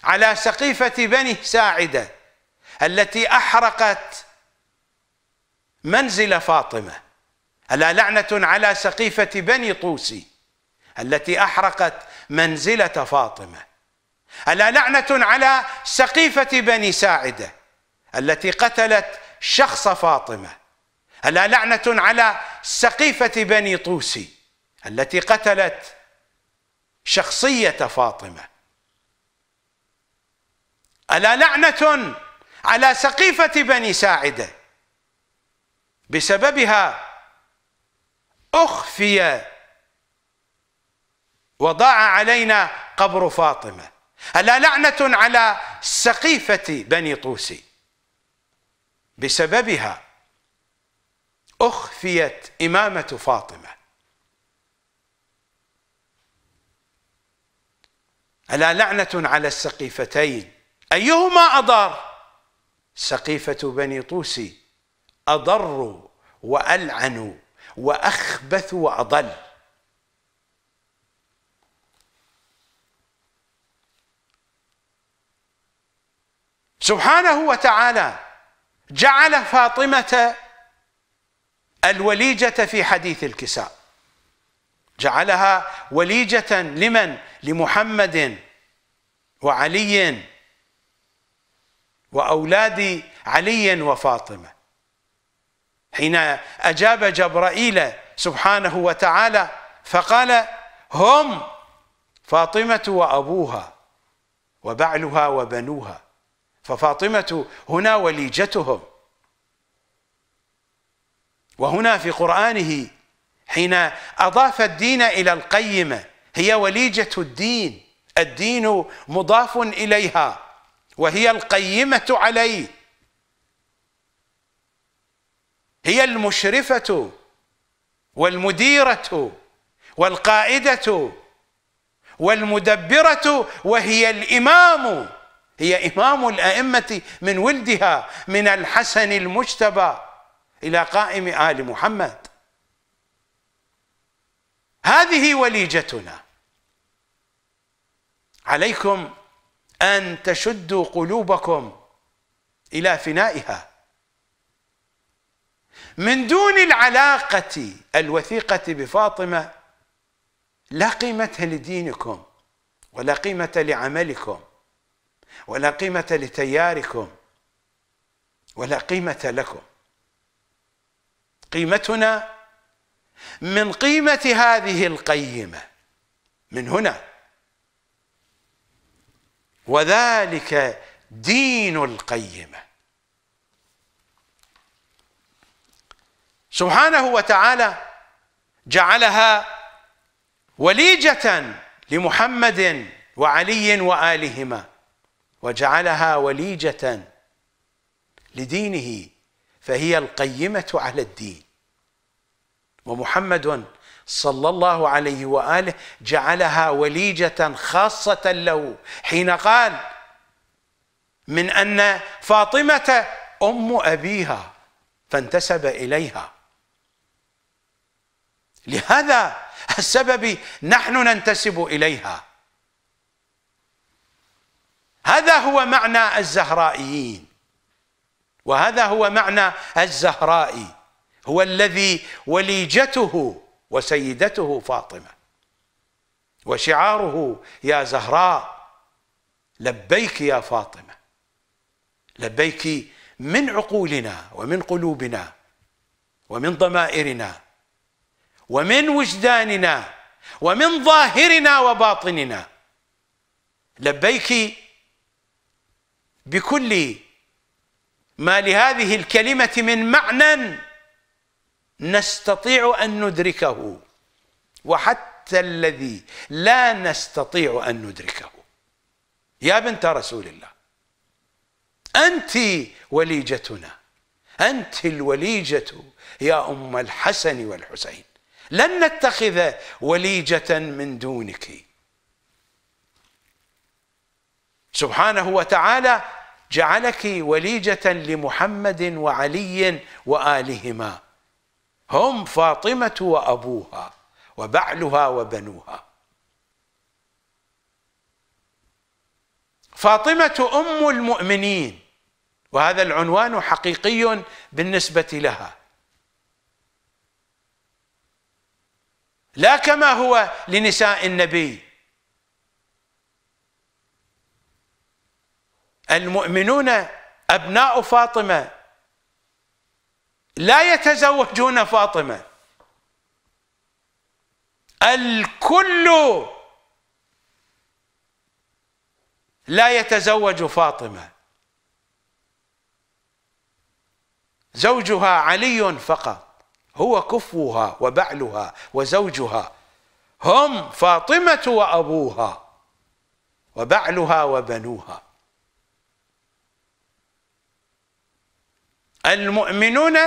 Speaker 1: على سقيفة بني ساعدة التي أحرقت منزل فاطمة ألا لعنة على سقيفة بني طوسي التي أحرقت منزلة فاطمة ألا لعنة على سقيفة بني ساعدة التي قتلت شخص فاطمة ألا لعنة على سقيفة بني طوسي التي قتلت شخصية فاطمة ألا لعنة على سقيفة بني ساعدة بسببها أخفي وضاع علينا قبر فاطمة ألا لعنة على سقيفة بني طوسي بسببها أخفيت إمامة فاطمة ألا لعنة على السقيفتين أيهما أضر سقيفة بني طوسي أضر وألعن وأخبث وأضل سبحانه وتعالى جعل فاطمة الوليجة في حديث الكساء جعلها وليجة لمن؟ لمحمد وعلي واولاد علي وفاطمه حين اجاب جبرائيل سبحانه وتعالى فقال هم فاطمه وابوها وبعلها وبنوها ففاطمه هنا وليجتهم وهنا في قرانه حين اضاف الدين الى القيمه هي وليجة الدين الدين مضاف إليها وهي القيمة عليه هي المشرفة والمديرة والقائدة والمدبرة وهي الإمام هي إمام الأئمة من ولدها من الحسن المجتبى إلى قائم آل محمد هذه وليجتنا عليكم ان تشدوا قلوبكم الى فنائها من دون العلاقه الوثيقه بفاطمه لا قيمه لدينكم ولا قيمه لعملكم ولا قيمه لتياركم ولا قيمه لكم قيمتنا من قيمة هذه القيمة من هنا وذلك دين القيمة سبحانه وتعالى جعلها وليجة لمحمد وعلي وآلهما وجعلها وليجة لدينه فهي القيمة على الدين ومحمد صلى الله عليه واله جعلها وليجه خاصه له حين قال من ان فاطمه ام ابيها فانتسب اليها لهذا السبب نحن ننتسب اليها هذا هو معنى الزهرائيين وهذا هو معنى الزهرائي هو الذي وليجته وسيدته فاطمه وشعاره يا زهراء لبيك يا فاطمه لبيك من عقولنا ومن قلوبنا ومن ضمائرنا ومن وجداننا ومن ظاهرنا وباطننا لبيك بكل ما لهذه الكلمه من معنى نستطيع ان ندركه وحتى الذي لا نستطيع ان ندركه يا بنت رسول الله انت وليجتنا انت الوليجه يا ام الحسن والحسين لن نتخذ وليجه من دونك سبحانه وتعالى جعلك وليجه لمحمد وعلي والهما هم فاطمة وأبوها وبعلها وبنوها فاطمة أم المؤمنين وهذا العنوان حقيقي بالنسبة لها لا كما هو لنساء النبي المؤمنون أبناء فاطمة لا يتزوجون فاطمه الكل لا يتزوج فاطمه زوجها علي فقط هو كفوها وبعلها وزوجها هم فاطمه وابوها وبعلها وبنوها المؤمنون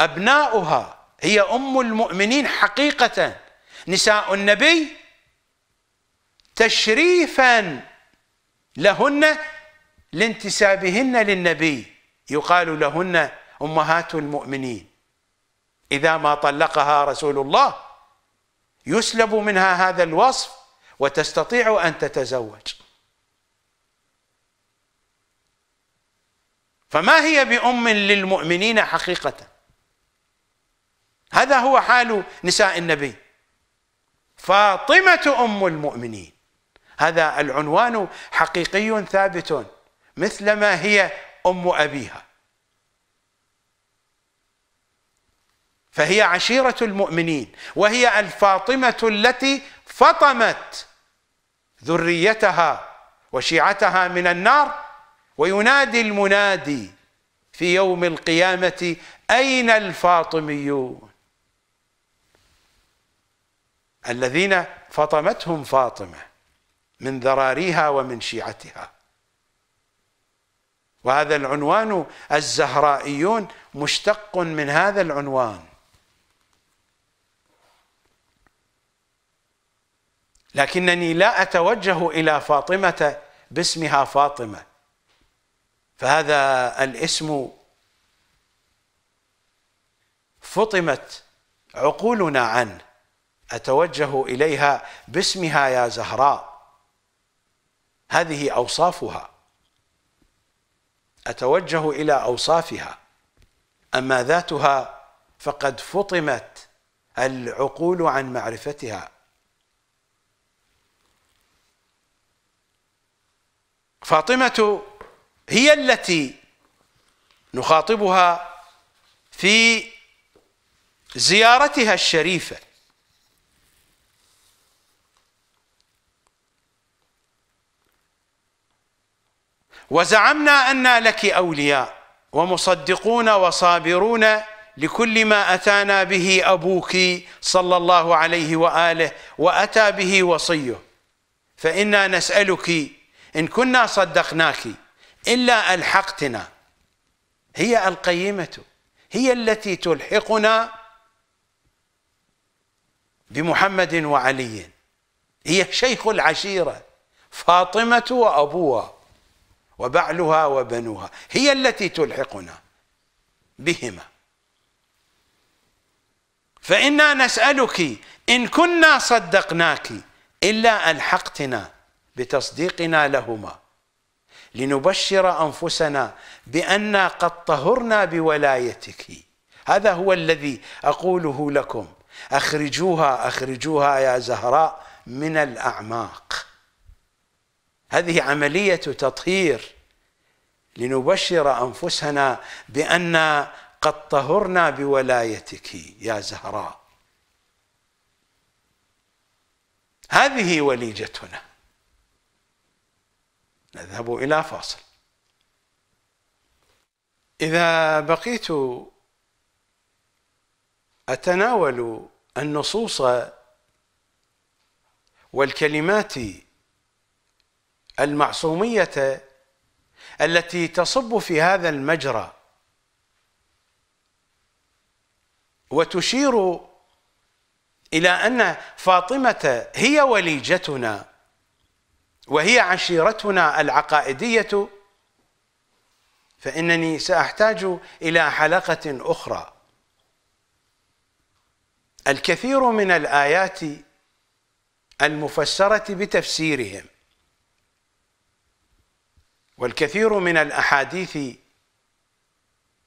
Speaker 1: أبناؤها هي أم المؤمنين حقيقة نساء النبي تشريفا لهن لانتسابهن للنبي يقال لهن أمهات المؤمنين إذا ما طلقها رسول الله يسلب منها هذا الوصف وتستطيع أن تتزوج فما هي بأم للمؤمنين حقيقة هذا هو حال نساء النبي فاطمة أم المؤمنين هذا العنوان حقيقي ثابت مثلما هي أم أبيها فهي عشيرة المؤمنين وهي الفاطمة التي فطمت ذريتها وشيعتها من النار وينادي المنادي في يوم القيامة أين الفاطميون الذين فطمتهم فاطمة من ذراريها ومن شيعتها وهذا العنوان الزهرائيون مشتق من هذا العنوان لكنني لا أتوجه إلى فاطمة باسمها فاطمة فهذا الاسم فطمت عقولنا عنه اتوجه اليها باسمها يا زهراء هذه اوصافها اتوجه الى اوصافها اما ذاتها فقد فطمت العقول عن معرفتها فاطمه هي التي نخاطبها في زيارتها الشريفه وزعمنا أن لك أولياء ومصدقون وصابرون لكل ما أتانا به أبوك صلى الله عليه وآله وأتى به وصيه فإنا نسألك إن كنا صدقناك إلا ألحقتنا هي القيمة هي التي تلحقنا بمحمد وعلي هي شيخ العشيرة فاطمة وأبوها وبعلها وبنوها هي التي تلحقنا بهما فإنا نسألك إن كنا صدقناك إلا ألحقتنا بتصديقنا لهما لنبشر انفسنا بأنا قد طهرنا بولايتك هذا هو الذي اقوله لكم اخرجوها اخرجوها يا زهراء من الاعماق هذه عمليه تطهير لنبشر انفسنا بأنا قد طهرنا بولايتك يا زهراء هذه وليجتنا نذهب إلى فاصل إذا بقيت أتناول النصوص والكلمات المعصومية التي تصب في هذا المجرى وتشير إلى أن فاطمة هي وليجتنا وهي عشيرتنا العقائديه فانني ساحتاج الى حلقه اخرى الكثير من الايات المفسره بتفسيرهم والكثير من الاحاديث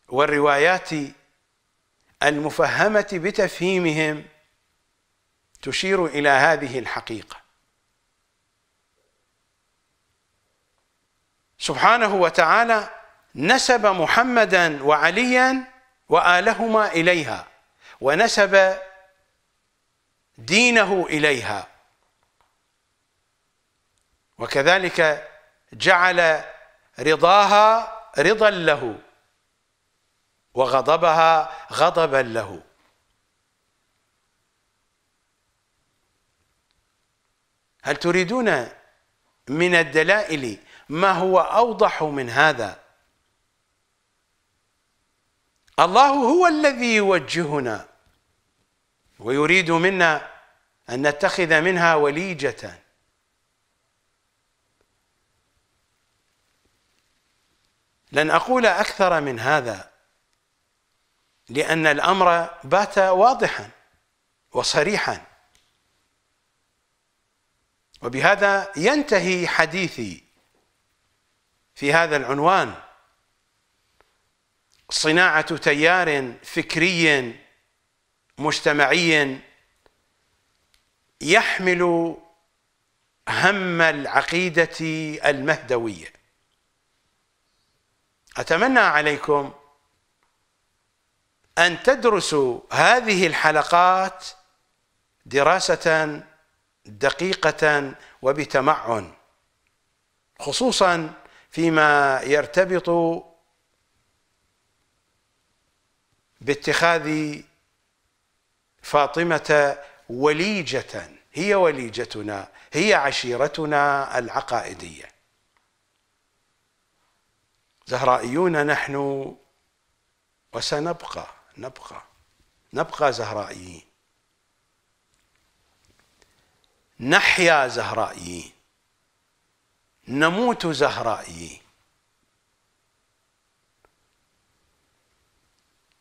Speaker 1: والروايات المفهمه بتفهيمهم تشير الى هذه الحقيقه سبحانه وتعالى نسب محمدا وعليا والهما اليها ونسب دينه اليها وكذلك جعل رضاها رضا له وغضبها غضبا له هل تريدون من الدلائل ما هو أوضح من هذا الله هو الذي يوجهنا ويريد منا أن نتخذ منها وليجة لن أقول أكثر من هذا لأن الأمر بات واضحا وصريحا وبهذا ينتهي حديثي في هذا العنوان صناعة تيار فكري مجتمعي يحمل هم العقيدة المهدوية أتمنى عليكم أن تدرسوا هذه الحلقات دراسة دقيقة وبتمعن خصوصاً فيما يرتبط باتخاذ فاطمه وليجه هي وليجتنا هي عشيرتنا العقائديه زهرائيون نحن وسنبقى نبقى نبقى زهرائيين نحيا زهرائيين نموت زهرائي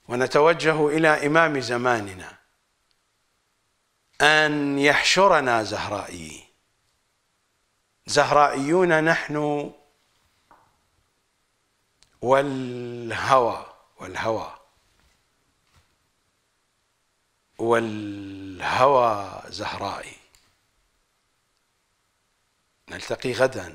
Speaker 1: ونتوجه إلى إمام زماننا أن يحشرنا زهرائي زهرائيون نحن والهوى والهوى والهوى زهرائي نلتقي غدا